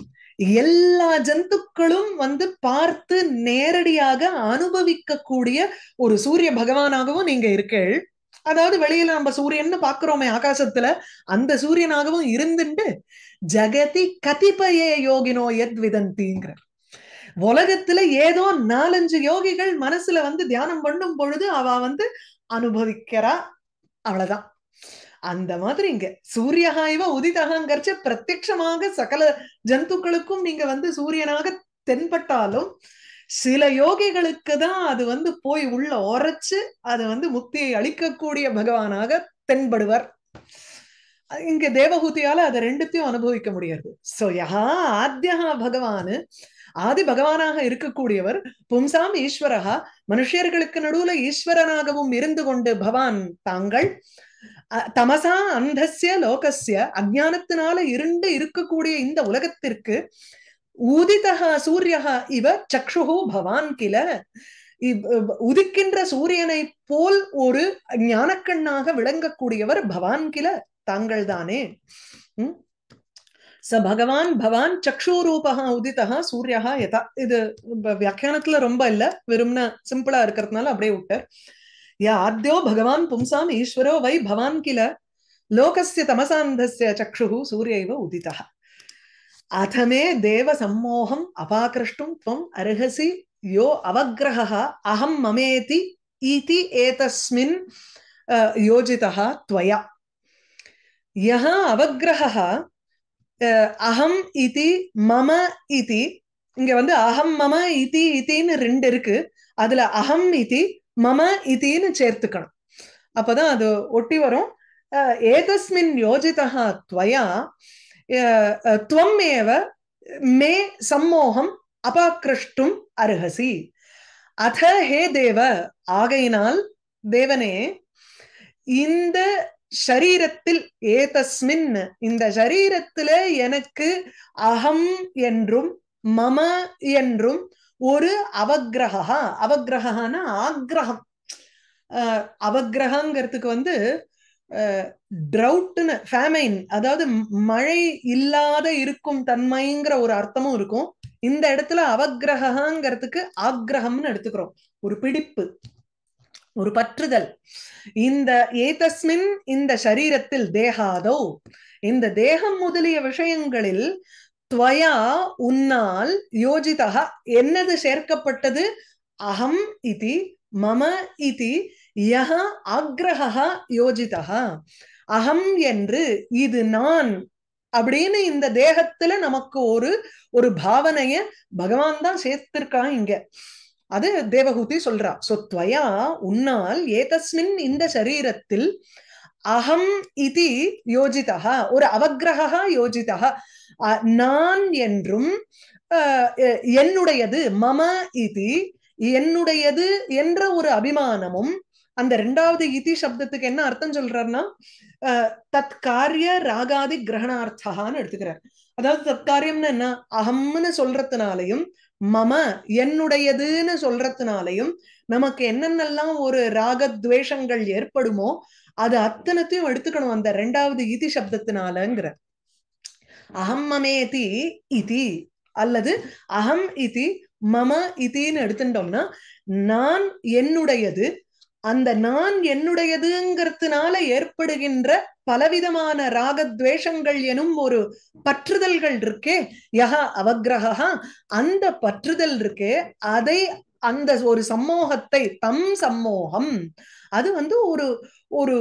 எல்லா ஜந்துக்களும் வந்து பார்த்து நேரடியாக அனுபவிக்க கூடிய ஒரு சூரிய பகவானாகவும் நீங்க இருக்கீள் அதாவது வெளியில நம்ம சூரியன்னு பாக்குறோமே ஆகாசத்துல அந்த சூரியனாகவும் இருந்துட்டு ஜெகதி கதிபயே யோகினோ எத் விதந்திங்கிற உலகத்துல ஏதோ நாலஞ்சு யோகிகள் மனசுல வந்து தியானம் பண்ணும் பொழுது அவ வந்து அனுபவிக்கிறா அவ்வளவுதான் அந்த மாதிரி இங்க சூரியகாய்வ உதிதகங்கரிச்ச பிரத்யமாக சகல ஜந்துக்களுக்கும் நீங்க வந்து சூரியனாக தென்பட்டாலும் சில யோகிகளுக்கு தான் அது வந்து போய் உள்ள உரைச்சு அது வந்து முக்தியை அளிக்கக்கூடிய பகவானாக தென்படுவர் இங்க தேவகூதியால அதை ரெண்டுத்தையும் அனுபவிக்க முடியாது சோ யஹா ஆத்யா பகவானு ஆதி பகவானாக இருக்கக்கூடியவர் பும்சாம் ஈஸ்வரஹா மனுஷியர்களுக்கு நடுவுல ஈஸ்வரனாகவும் இருந்து கொண்டு பவான் தாங்கள் தமசா அந்த லோகசிய அஜானத்தினால இருண்டு இருக்கக்கூடிய இந்த உலகத்திற்கு உதிதகா சூரியகா இவ சக்ஷுஹோ பவான் கில உதிக்கின்ற சூரியனை போல் ஒரு ஞானக்கண்ணாக விளங்கக்கூடியவர் பவான் கில தாங்கள் தானே ச பகவான் பவான் சக்ஷூரூபகா உதிதகா சூரியகா யதா இது வியாக்கியானத்துல ரொம்ப இல்ல வெறும்னா சிம்பிளா இருக்கிறதுனால அப்படியே விட்டு या आद्यो भगवान पुंसा ईश्वरो वै भवान किल लोकस्य तमसांधस्य चक्षुः सूर्यैव उदितः अथमे देव सम्मोहं अपाकृष्टुं त्वं अर्हसि यो अवग्रहः अहं ममेति इति एतस्मिन् योजितः त्वया यः अवग्रहः अहम् इति मम इति இங்க வந்து அகம் மம இதி இத்தின்னு ரெண்டு இருக்கு அதுல அகம் இதி மம இதுன்னு சேர்த்துக்கணும் அப்பதான் அது ஒட்டி வரும் ஏகஸ்மின் யோஜிதா துவயா துவம் ஏவ மே சம்மோகம் அபாக்கிருஷ்டும் அருகசி அத ஹே தேவ ஆகையினால் தேவனே இந்த ஷரீரத்தில் ஏதஸ்மின் இந்த ஷரீரத்துல எனக்கு அகம் என்றும் மம என்றும் ஒரு அவகிரகா அவகிரகான்னா ஆக்ரகம் அவகிரகங்கிறதுக்கு வந்து ட்ரவுட்னு ஃபேமைன் அதாவது மழை இல்லாத இருக்கும் தன்மைங்கிற ஒரு அர்த்தமும் இருக்கும் இந்த இடத்துல அவகிரகாங்கிறதுக்கு ஆக்ரகம்னு எடுத்துக்கிறோம் ஒரு பிடிப்பு ஒரு பற்றுதல் இந்த ஏதஸ்மின் இந்த சரீரத்தில் தேகாதோ இந்த தேகம் முதலிய விஷயங்களில் துவயா உன்னால் யோஜிதா என்னது சேர்க்கப்பட்டது அகம் இது மம இது யக ஆக்ரஹா யோஜிதா அகம் என்று இது நான் அப்படின்னு இந்த தேகத்துல நமக்கு ஒரு ஒரு பாவனைய பகவான் தான் சேர்த்திருக்கான் இங்க அது தேவகூதி சொல்றா சோ துவயா உன்னால் ஏதஸ்மின் இந்த சரீரத்தில் அகம் இது யோஜிதா ஒரு அவகிரகா யோஜிதா நான் என்றும் என்னுடையது மம இது என்னுடையது என்ற ஒரு அபிமானமும் அந்த ரெண்டாவது இதி சப்தத்துக்கு என்ன அர்த்தம் சொல்றாருன்னா தத்காரிய ராகாதி கிரகணார்த்தகான்னு எடுத்துக்கிறார் அதாவது தற்காரியம்னு என்ன அகம்னு சொல்றதுனாலையும் மம என்னுடையதுன்னு சொல்றதுனாலையும் நமக்கு என்னென்னலாம் ஒரு ராகத்வேஷங்கள் ஏற்படுமோ அது அத்தனத்தையும் எடுத்துக்கணும் அந்த ரெண்டாவது இதி சப்தத்தினாலங்கிற அகம் மமேதி இதி அல்லது அகம் இதி மம இதின்னு எடுத்துட்டோம்னா நான் என்னுடையது அந்த நான் என்னுடையதுங்கிறதுனால ஏற்படுகின்ற பலவிதமான ராகத்வேஷங்கள் எனும் ஒரு பற்றுதல்கள் இருக்கே யகா அவகிரகா அந்த பற்றுதல் இருக்கே அதை அந்த ஒரு சம்மோகத்தை தம் சம்மோகம் அது வந்து ஒரு ஒரு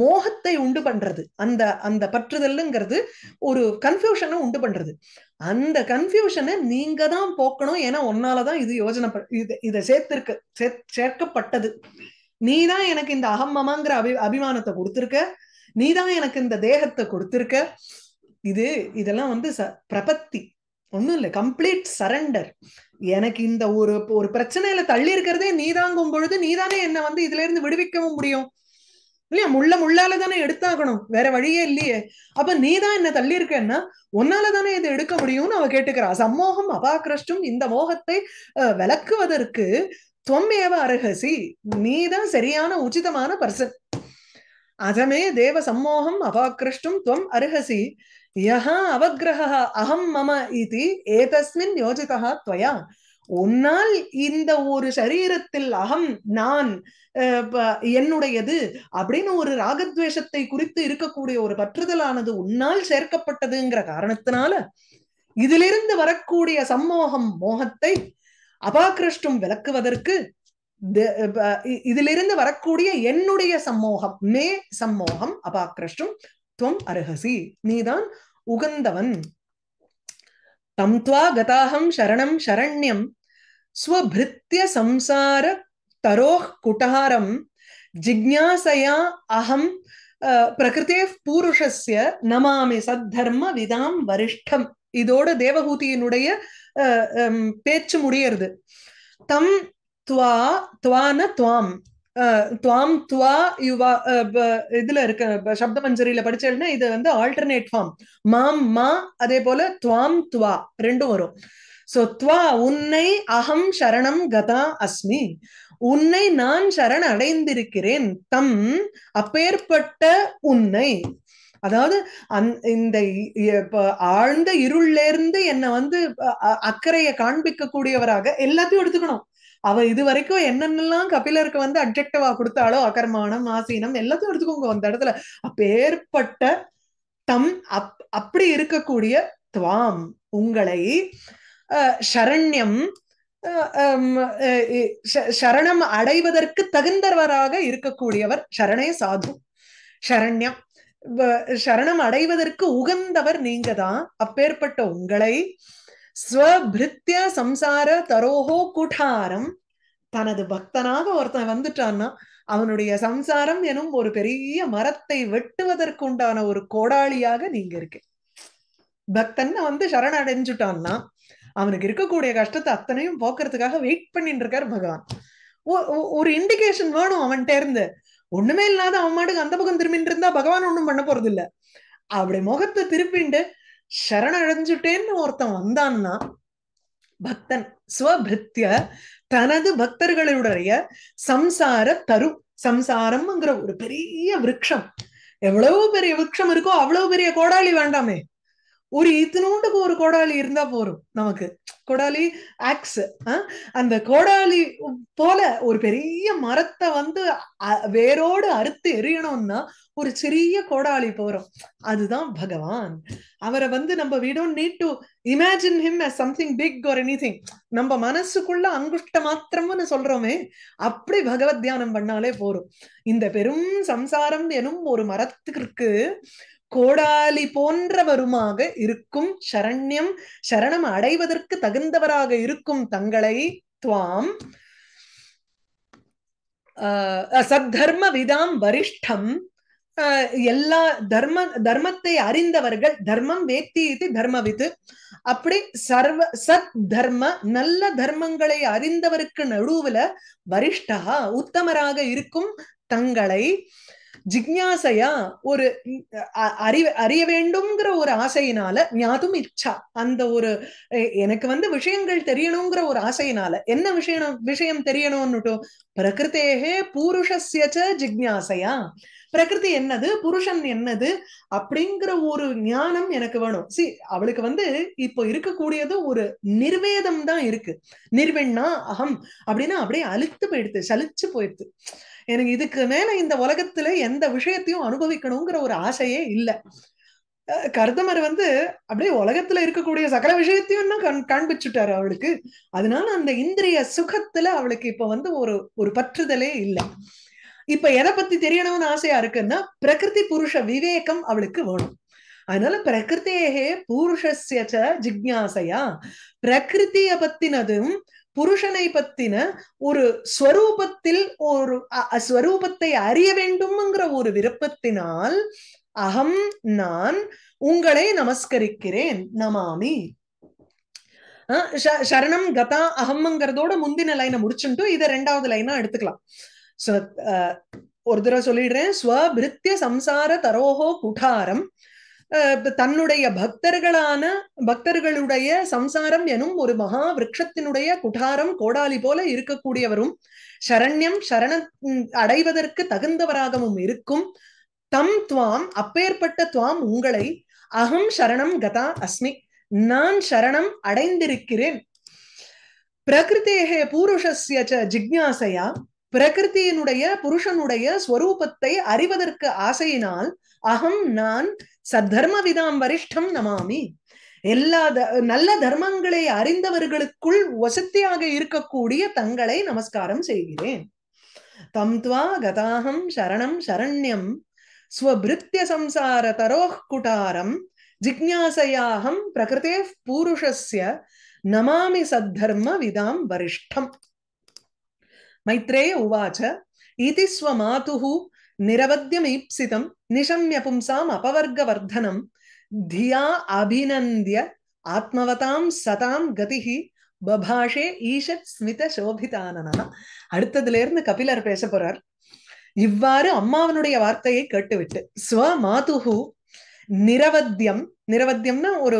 மோகத்தை உண்டு பண்றது அந்த அந்த பற்றுதல்ங்கிறது ஒரு கன்ஃபியூஷனை உண்டு பண்றது அந்த கன்ஃபியூஷனை நீங்க தான் போக்கணும் ஏன்னா ஒன்னாலதான் இது யோஜனை இது இதை சேர்த்திருக்கு சே சேர்க்கப்பட்டது நீ தான் எனக்கு இந்த அகம்மமாங்கிற அபி அபிமானத்தை கொடுத்துருக்க நீ தான் எனக்கு இந்த தேகத்தை கொடுத்துருக்க இது இதெல்லாம் வந்து ச பிரபத்தி ஒன்றும் இல்லை கம்ப்ளீட் சரண்டர் எனக்கு இந்த ஒரு ஒரு பிரச்சனையில தள்ளி இருக்கிறதே நீதாங்கும் பொழுது நீதானே என்ன வந்து இதுல இருந்து விடுவிக்கவும் முடியும் இல்லையா முள்ள முள்ளால தானே எடுத்தாகணும் வேற வழியே இல்லையே அப்ப நீதான் என்ன தள்ளி இருக்கன்னா உன்னால தானே இதை எடுக்க முடியும்னு அவ கேட்டுக்கிறா சம்மோகம் அபாக்கிரஷ்டும் இந்த மோகத்தை விளக்குவதற்கு துவம்மேவ அருகசி நீதான் சரியான உச்சிதமான பர்சன் அதமே தேவ சம்மோகம் அபாக்கிரஷ்டும் துவம் அருகசி அகம் மம இது ஏதஸ்மின் யோஜிதா துவயா உன்னால் இந்த ஒரு சரீரத்தில் அகம் நான் என்னுடையது அப்படின்னு ஒரு ராகத்வேஷத்தை குறித்து இருக்கக்கூடிய ஒரு பற்றுதலானது உன்னால் சேர்க்கப்பட்டதுங்கிற காரணத்தினால இதிலிருந்து வரக்கூடிய சம்மோகம் மோகத்தை அபாகிருஷ்டம் விளக்குவதற்கு இதிலிருந்து வரக்கூடிய என்னுடைய சம்மோகம் மே சம்மோகம் அபாகிருஷ்டம் துவம் அருகசி நீதான் உகந்தவன் தம் துவா கதாகம் சரணம் சரண்யம் ஸ்வபிருத்திய சம்சார தரோஹ் குட்டாரம் ஜிக்ஞாசையா அகம் பிரகிருதே பூருஷஸ்ய நமாமி சத்தர்ம விதாம் வரிஷ்டம் இதோட தேவகூதியினுடைய பேச்சு முடியறது தம் துவா துவான துவாம் துவாம் துவா யுவா இதுல இருக்க சப்த மஞ்சரியில படிச்சேன்னா இது வந்து ஆல்டர்னேட் ஃபார்ம் மாம் மா அதே போல துவாம் துவா ரெண்டும் வரும் சோ துவா உன்னை அகம் சரணம் கதா அஸ்மி உன்னை நான் சரண் அடைந்திருக்கிறேன் தம் அப்பேற்பட்ட உன்னை அதாவது அந் இந்த ஆழ்ந்த இருள்ல இருந்து என்னை வந்து அக்கறையை காண்பிக்க கூடியவராக எல்லாத்தையும் எடுத்துக்கணும் அவ இது வரைக்கும் என்னென்னலாம் கபிலருக்கு வந்து அப்ஜெக்டிவா கொடுத்தாலோ அகர்மானம் ஆசீனம் எல்லாத்தையும் எடுத்துக்கோங்க அந்த இடத்துல அப்பேற்பட்ட தம் அப் அப்படி இருக்கக்கூடிய துவாம் உங்களை சரண்யம் சரணம் அடைவதற்கு தகுந்தவராக இருக்கக்கூடியவர் சரணே சாது சரண்யம் சரணம் அடைவதற்கு உகந்தவர் நீங்க தான் அப்பேற்பட்ட உங்களை ஸ்வபிருத்திய சம்சார தரோஹோ குட்டாரம் தனது பக்தனாக ஒருத்தன் வந்துட்டான்னா அவனுடைய சம்சாரம் எனும் ஒரு பெரிய மரத்தை வெட்டுவதற்குண்டான ஒரு கோடாளியாக நீங்க இருக்கு பக்தன் வந்து சரணடைஞ்சுட்டான்னா அவனுக்கு இருக்கக்கூடிய கஷ்டத்தை அத்தனையும் போக்குறதுக்காக வெயிட் பண்ணிட்டு இருக்கார் பகவான் ஒரு இண்டிகேஷன் வேணும் அவன்கிட்ட இருந்து ஒண்ணுமே இல்லாத அவன் மாட்டுக்கு அந்த பக்கம் திரும்பிட்டு இருந்தா பகவான் ஒண்ணும் பண்ண போறது இல்ல அப்படி முகத்தை திருப்பிண்டு சரணடைஞ்சுட்டேன்னு ஒருத்தன் வந்தான்னா பக்தன் ஸ்வபிருத்திய தனது பக்தர்களுடைய சம்சார தரு சம்சாரம்ங்கிற ஒரு பெரிய விரக்ஷம் எவ்வளவு பெரிய விரக்ஷம் இருக்கோ அவ்வளவு பெரிய கோடாளி வேண்டாமே ஒரு இத்தினோண்டுக்கு ஒரு கோடாலி இருந்தா போறோம் நமக்கு கோடாலி ஆக்ஸ் அந்த கோடாலி போல ஒரு பெரிய மரத்தை வந்து வேரோடு அறுத்து எரியணும்னா ஒரு சிறிய கோடாலி போறோம் அதுதான் பகவான் அவரை வந்து நம்ம we don't need to imagine him as something big ஒரு எனி திங் நம்ம மனசுக்குள்ள அங்குஷ்ட மாத்திரம்னு சொல்றோமே அப்படி பகவத் தியானம் பண்ணாலே போறோம் இந்த பெரும் சம்சாரம் எனும் ஒரு மரத்துக்கு கோடாலி போன்றவருமாக இருக்கும் சரண்யம் சரணம் அடைவதற்கு தகுந்தவராக இருக்கும் தங்களை துவாம் சத்தர்ம விதாம் வரிஷ்டம் எல்லா தர்ம தர்மத்தை அறிந்தவர்கள் தர்மம் வேத்தி இது தர்மவித்து அப்படி சர்வ சத் தர்ம நல்ல தர்மங்களை அறிந்தவருக்கு நடுவுல வரிஷ்டா உத்தமராக இருக்கும் தங்களை ஜிக்யாசையா ஒரு அறி அறிய வேண்டும்ங்கிற ஒரு ஆசையினால ஞாதும் இச்சா அந்த ஒரு எனக்கு வந்து விஷயங்கள் தெரியணுங்கிற ஒரு ஆசையினால என்ன விஷயம் விஷயம் தெரியணும்னுட்டு பிரகிருத்தேகே பூருஷஸ்யச்ச ஜிக்யாசையா பிரகிருதி என்னது புருஷன் என்னது அப்படிங்கிற ஒரு ஞானம் எனக்கு வேணும் சி அவளுக்கு வந்து இப்போ இருக்கக்கூடியது ஒரு நிர்வேதம் தான் இருக்கு நிர்வெண்ணா அகம் அப்படின்னு அப்படியே அழுத்து போயிடுது சலிச்சு போயிடுது எனக்கு இதுக்கு மேல இந்த உலகத்துல எந்த விஷயத்தையும் அனுபவிக்கணுங்கிற ஒரு ஆசையே இல்லை கருத்தமர் வந்து அப்படியே உலகத்துல இருக்கக்கூடிய சகல விஷயத்தையும் தான் கண் காண்பிச்சுட்டாரு அவளுக்கு அதனால அந்த இந்திரிய சுகத்துல அவளுக்கு இப்ப வந்து ஒரு ஒரு பற்றுதலே இல்லை இப்ப எதை பத்தி தெரியணும்னு ஆசையா இருக்குன்னா பிரகிருதி புருஷ விவேகம் அவளுக்கு வேணும் அதனால பிரகிருத்தேகே புருஷஸ்ய ஜிக்யாசையா பிரகிருதிய பத்தினதும் புருஷனை பத்தின ஒரு ஸ்வரூபத்தில் ஒரு ஸ்வரூபத்தை அறிய வேண்டும்ங்கிற ஒரு விருப்பத்தினால் அகம் நான் உங்களை நமஸ்கரிக்கிறேன் நமாமி சரணம் கதா அகம்ங்கிறதோட முந்தின லைனை முடிச்சுட்டு இதை ரெண்டாவது லைனா எடுத்துக்கலாம் ஒரு தடவை சொல்லிடுறேன் ஸ்வபிருத்திய சம்சார தரோஹோ குடாரம் தன்னுடைய பக்தர்களான பக்தர்களுடைய சம்சாரம் எனும் ஒரு மகா விரக்ஷத்தினுடைய குடாரம் கோடாலி போல இருக்கக்கூடியவரும் சரண்யம் சரண அடைவதற்கு தகுந்தவராகவும் இருக்கும் தம் துவாம் அப்பேற்பட்ட துவாம் உங்களை அகம் சரணம் கதா அஸ்மி நான் சரணம் அடைந்திருக்கிறேன் பிரகிருத்தேகே பூருஷஸ்ய ஜிக்யாசையா பிரகிருத்தியினுடைய புருஷனுடைய ஸ்வரூபத்தை அறிவதற்கு ஆசையினால் அகம் நான் சத்தர்ம விதாம் வரிஷ்டம் நமாமி எல்லா நல்ல தர்மங்களை அறிந்தவர்களுக்குள் வசத்தியாக இருக்கக்கூடிய தங்களை நமஸ்காரம் செய்கிறேன் தம் துவா கதாகம் சரணம் சரண்யம் ஸ்வபிருத்திய சம்சார தரோஹ் குட்டாரம் ஜிக்ஞாசையாகம் பிரகிருதே பூருஷஸ்ய நமாமி சத்தர்ம விதாம் வரிஷ்டம் மைத்ரேய உவாச்ச இதி ஸ்வமாதுஹு நிஷம்ய பும்சாம் அபவர்க வர்தனம் தியா அபிநந்திய ஆத்மவதாம் சதாம் கதிஹி பபாஷே ஈஷத் ஸ்மித சோபிதானனா அடுத்ததுல இருந்து கபிலர் பேச போறார் இவ்வாறு அம்மாவனுடைய வார்த்தையை கேட்டுவிட்டு ஸ்வ மாதுஹு நிரவத்தியம் நிரவத்தியம்னா ஒரு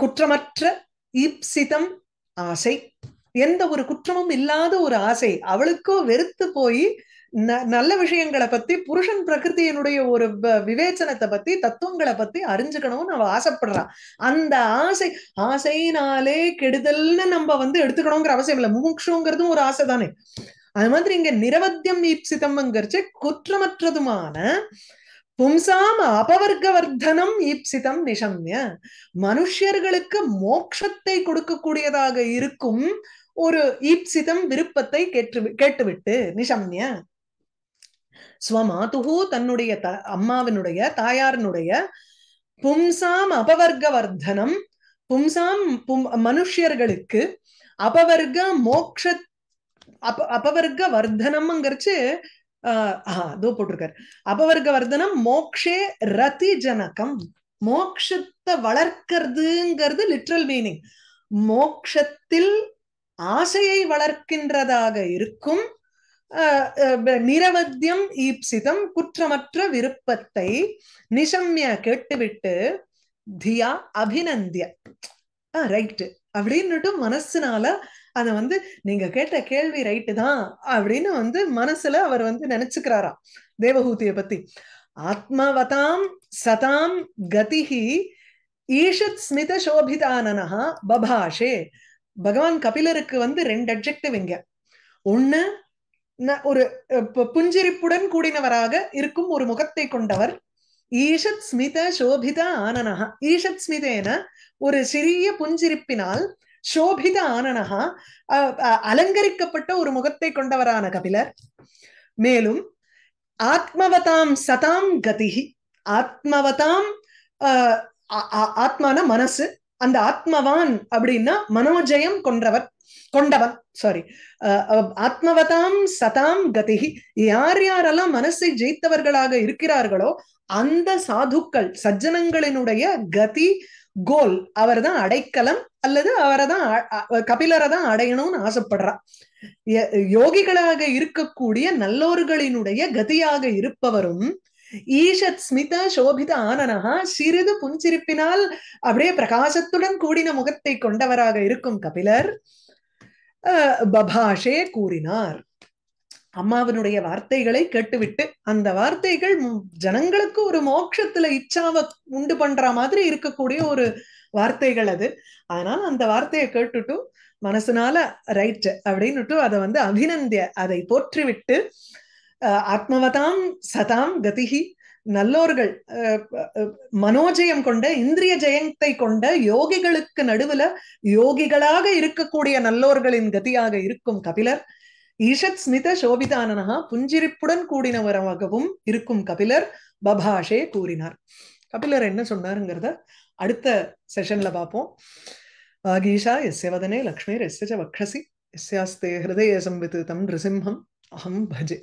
குற்றமற்ற ஈப்சிதம் ஆசை எந்த ஒரு குற்றமும் இல்லாத ஒரு ஆசை அவளுக்கோ வெறுத்து போய் நல்ல விஷயங்களை பத்தி புருஷன் பிரகிருத்தியினுடைய ஒரு விவேச்சனத்தை பத்தி தத்துவங்களை பத்தி அறிஞ்சுக்கணும்னு அவ ஆசைப்படுறான் அந்த ஆசை ஆசைனாலே கெடுதல்னு நம்ம வந்து எடுத்துக்கணுங்கிற அவசியம் இல்லை முமுட்சுங்கிறதும் ஒரு ஆசை தானே அது மாதிரி இங்க நிரவத்தியம் ஈப்சிதம்ங்கிறச்சு குற்றமற்றதுமான பும்சாம் அபவர்க்கவர்தனம் ஈப்சிதம் நிஷம்ய மனுஷர்களுக்கு மோட்சத்தை கொடுக்கக்கூடியதாக இருக்கும் ஒரு ஈப்சிதம் விருப்பத்தை கேட்டு கேட்டுவிட்டு நிஷம்ய ஸ்வமாதுகு தன்னுடைய த அம்மாவினுடைய தாயாரினுடைய பும்சாம் அபவர்க்க பும்சாம் பும் மனுஷியர்களுக்கு அபவர்க மோக்ஷ அப அபவர்க வர்தனம்ங்கிறச்சு ஆஹ் அதோ போட்டிருக்காரு அபவர்க வர்தனம் மோக்ஷே ரதி ஜனகம் மோக்ஷத்தை வளர்க்கிறதுங்கிறது லிட்ரல் மீனிங் மோக்ஷத்தில் ஆசையை வளர்க்கின்றதாக இருக்கும் நிரவத்தியம் ஈப்சிதம் குற்றமற்ற விருப்பத்தை நிஷம்ய கேட்டுவிட்டு தியா அபிநந்திய ரைட்டு அப்படின்னுட்டு மனசுனால அதை வந்து நீங்க கேட்ட கேள்வி ரைட்டு தான் அப்படின்னு வந்து மனசுல அவர் வந்து நினைச்சுக்கிறாராம் தேவகூதியை பத்தி ஆத்மவதாம் சதாம் கதிஹி ஈஷத் ஸ்மித சோபிதானனஹா பபாஷே பகவான் கபிலருக்கு வந்து ரெண்டு அப்ஜெக்டிவ் இங்க ஒன்னு ஒரு புஞ்சிரிப்புடன் கூடினவராக இருக்கும் ஒரு முகத்தை கொண்டவர் ஈஷத் ஸ்மித சோபித ஆனனஹா ஈஷத் ஸ்மிதேன ஒரு சிறிய புஞ்சிரிப்பினால் சோபித ஆனனஹா அலங்கரிக்கப்பட்ட ஒரு முகத்தை கொண்டவரான கபிலர் மேலும் ஆத்மவதாம் சதாம் கதி ஆத்மவதாம் ஆத்மான மனசு அந்த ஆத்மவான் அப்படின்னா மனோஜயம் கொன்றவர் கொண்டவன் சாரி ஆத்மவதாம் சதாம் கதி யார் யாரெல்லாம் மனசை ஜெயித்தவர்களாக இருக்கிறார்களோ அந்த சாதுக்கள் சஜ்ஜனங்களினுடைய கதி கோல் அவர் தான் அடைக்கலம் அல்லது அவரை தான் கபிலரை தான் அடையணும்னு ஆசைப்படுறா யோகிகளாக இருக்கக்கூடிய நல்லோர்களினுடைய கதியாக இருப்பவரும் ஈஷத் ஸ்மித சோபித ஆனனஹா சிறிது புஞ்சிருப்பினால் அப்படியே பிரகாசத்துடன் கூடின முகத்தை கொண்டவராக இருக்கும் கபிலர் பபாஷே கூறினார் அம்மாவினுடைய வார்த்தைகளை கேட்டுவிட்டு அந்த வார்த்தைகள் ஜனங்களுக்கு ஒரு மோட்சத்துல இச்சாவ உண்டு பண்ற மாதிரி இருக்கக்கூடிய ஒரு வார்த்தைகள் அது அதனால அந்த வார்த்தையை கேட்டுட்டு மனசுனால ரைட் அப்படின்னுட்டு அதை வந்து அபிநந்திய அதை போற்றிவிட்டு ஆத்மவதாம் சதாம் கதிகி நல்லோர்கள் மனோஜயம் கொண்ட இந்திரிய ஜெயத்தை கொண்ட யோகிகளுக்கு நடுவுல யோகிகளாக இருக்கக்கூடிய நல்லோர்களின் கதியாக இருக்கும் கபிலர் ஈஷத் ஸ்மித சோபிதானனகா புஞ்சிரிப்புடன் கூடினவரமாகவும் இருக்கும் கபிலர் பபாஷே கூறினார் கபிலர் என்ன சொன்னாருங்கிறத அடுத்த செஷன்ல பார்ப்போம் வாகீஷா எஸ் வதனே லக்ஷ்மி எஸ் வக்ஷசி எஸ் ஹிருதய தம் நிருசிம்ஹம் அஹம் பஜே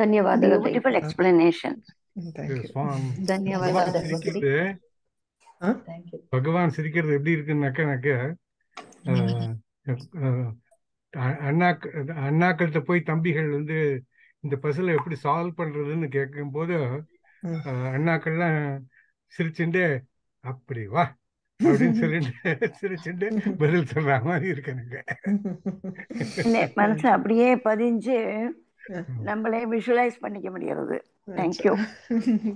ಧನ್ಯವಾದಗಳು ಬ್ಯೂಟಿಫುಲ್ பகவான் சிரிக்கிறது எப்படி இருக்குன்னாக்க அண்ணா அண்ணாக்கள்கிட்ட போய் தம்பிகள் வந்து இந்த பசுல எப்படி சால்வ் பண்றதுன்னு கேட்கும் போது அண்ணாக்கள்லாம் சிரிச்சுட்டு அப்படி வா அப்படின்னு சொல்லிட்டு சிரிச்சுண்டு பதில் சொல்ற மாதிரி இருக்கு எனக்கு அப்படியே பதிஞ்சு நம்மளே விஷுவலைஸ் பண்ணிக்க முடியறது thank you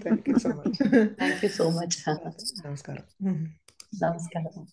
thank you so much thank you so much நமஸ்காரம் நமஸ்காரம்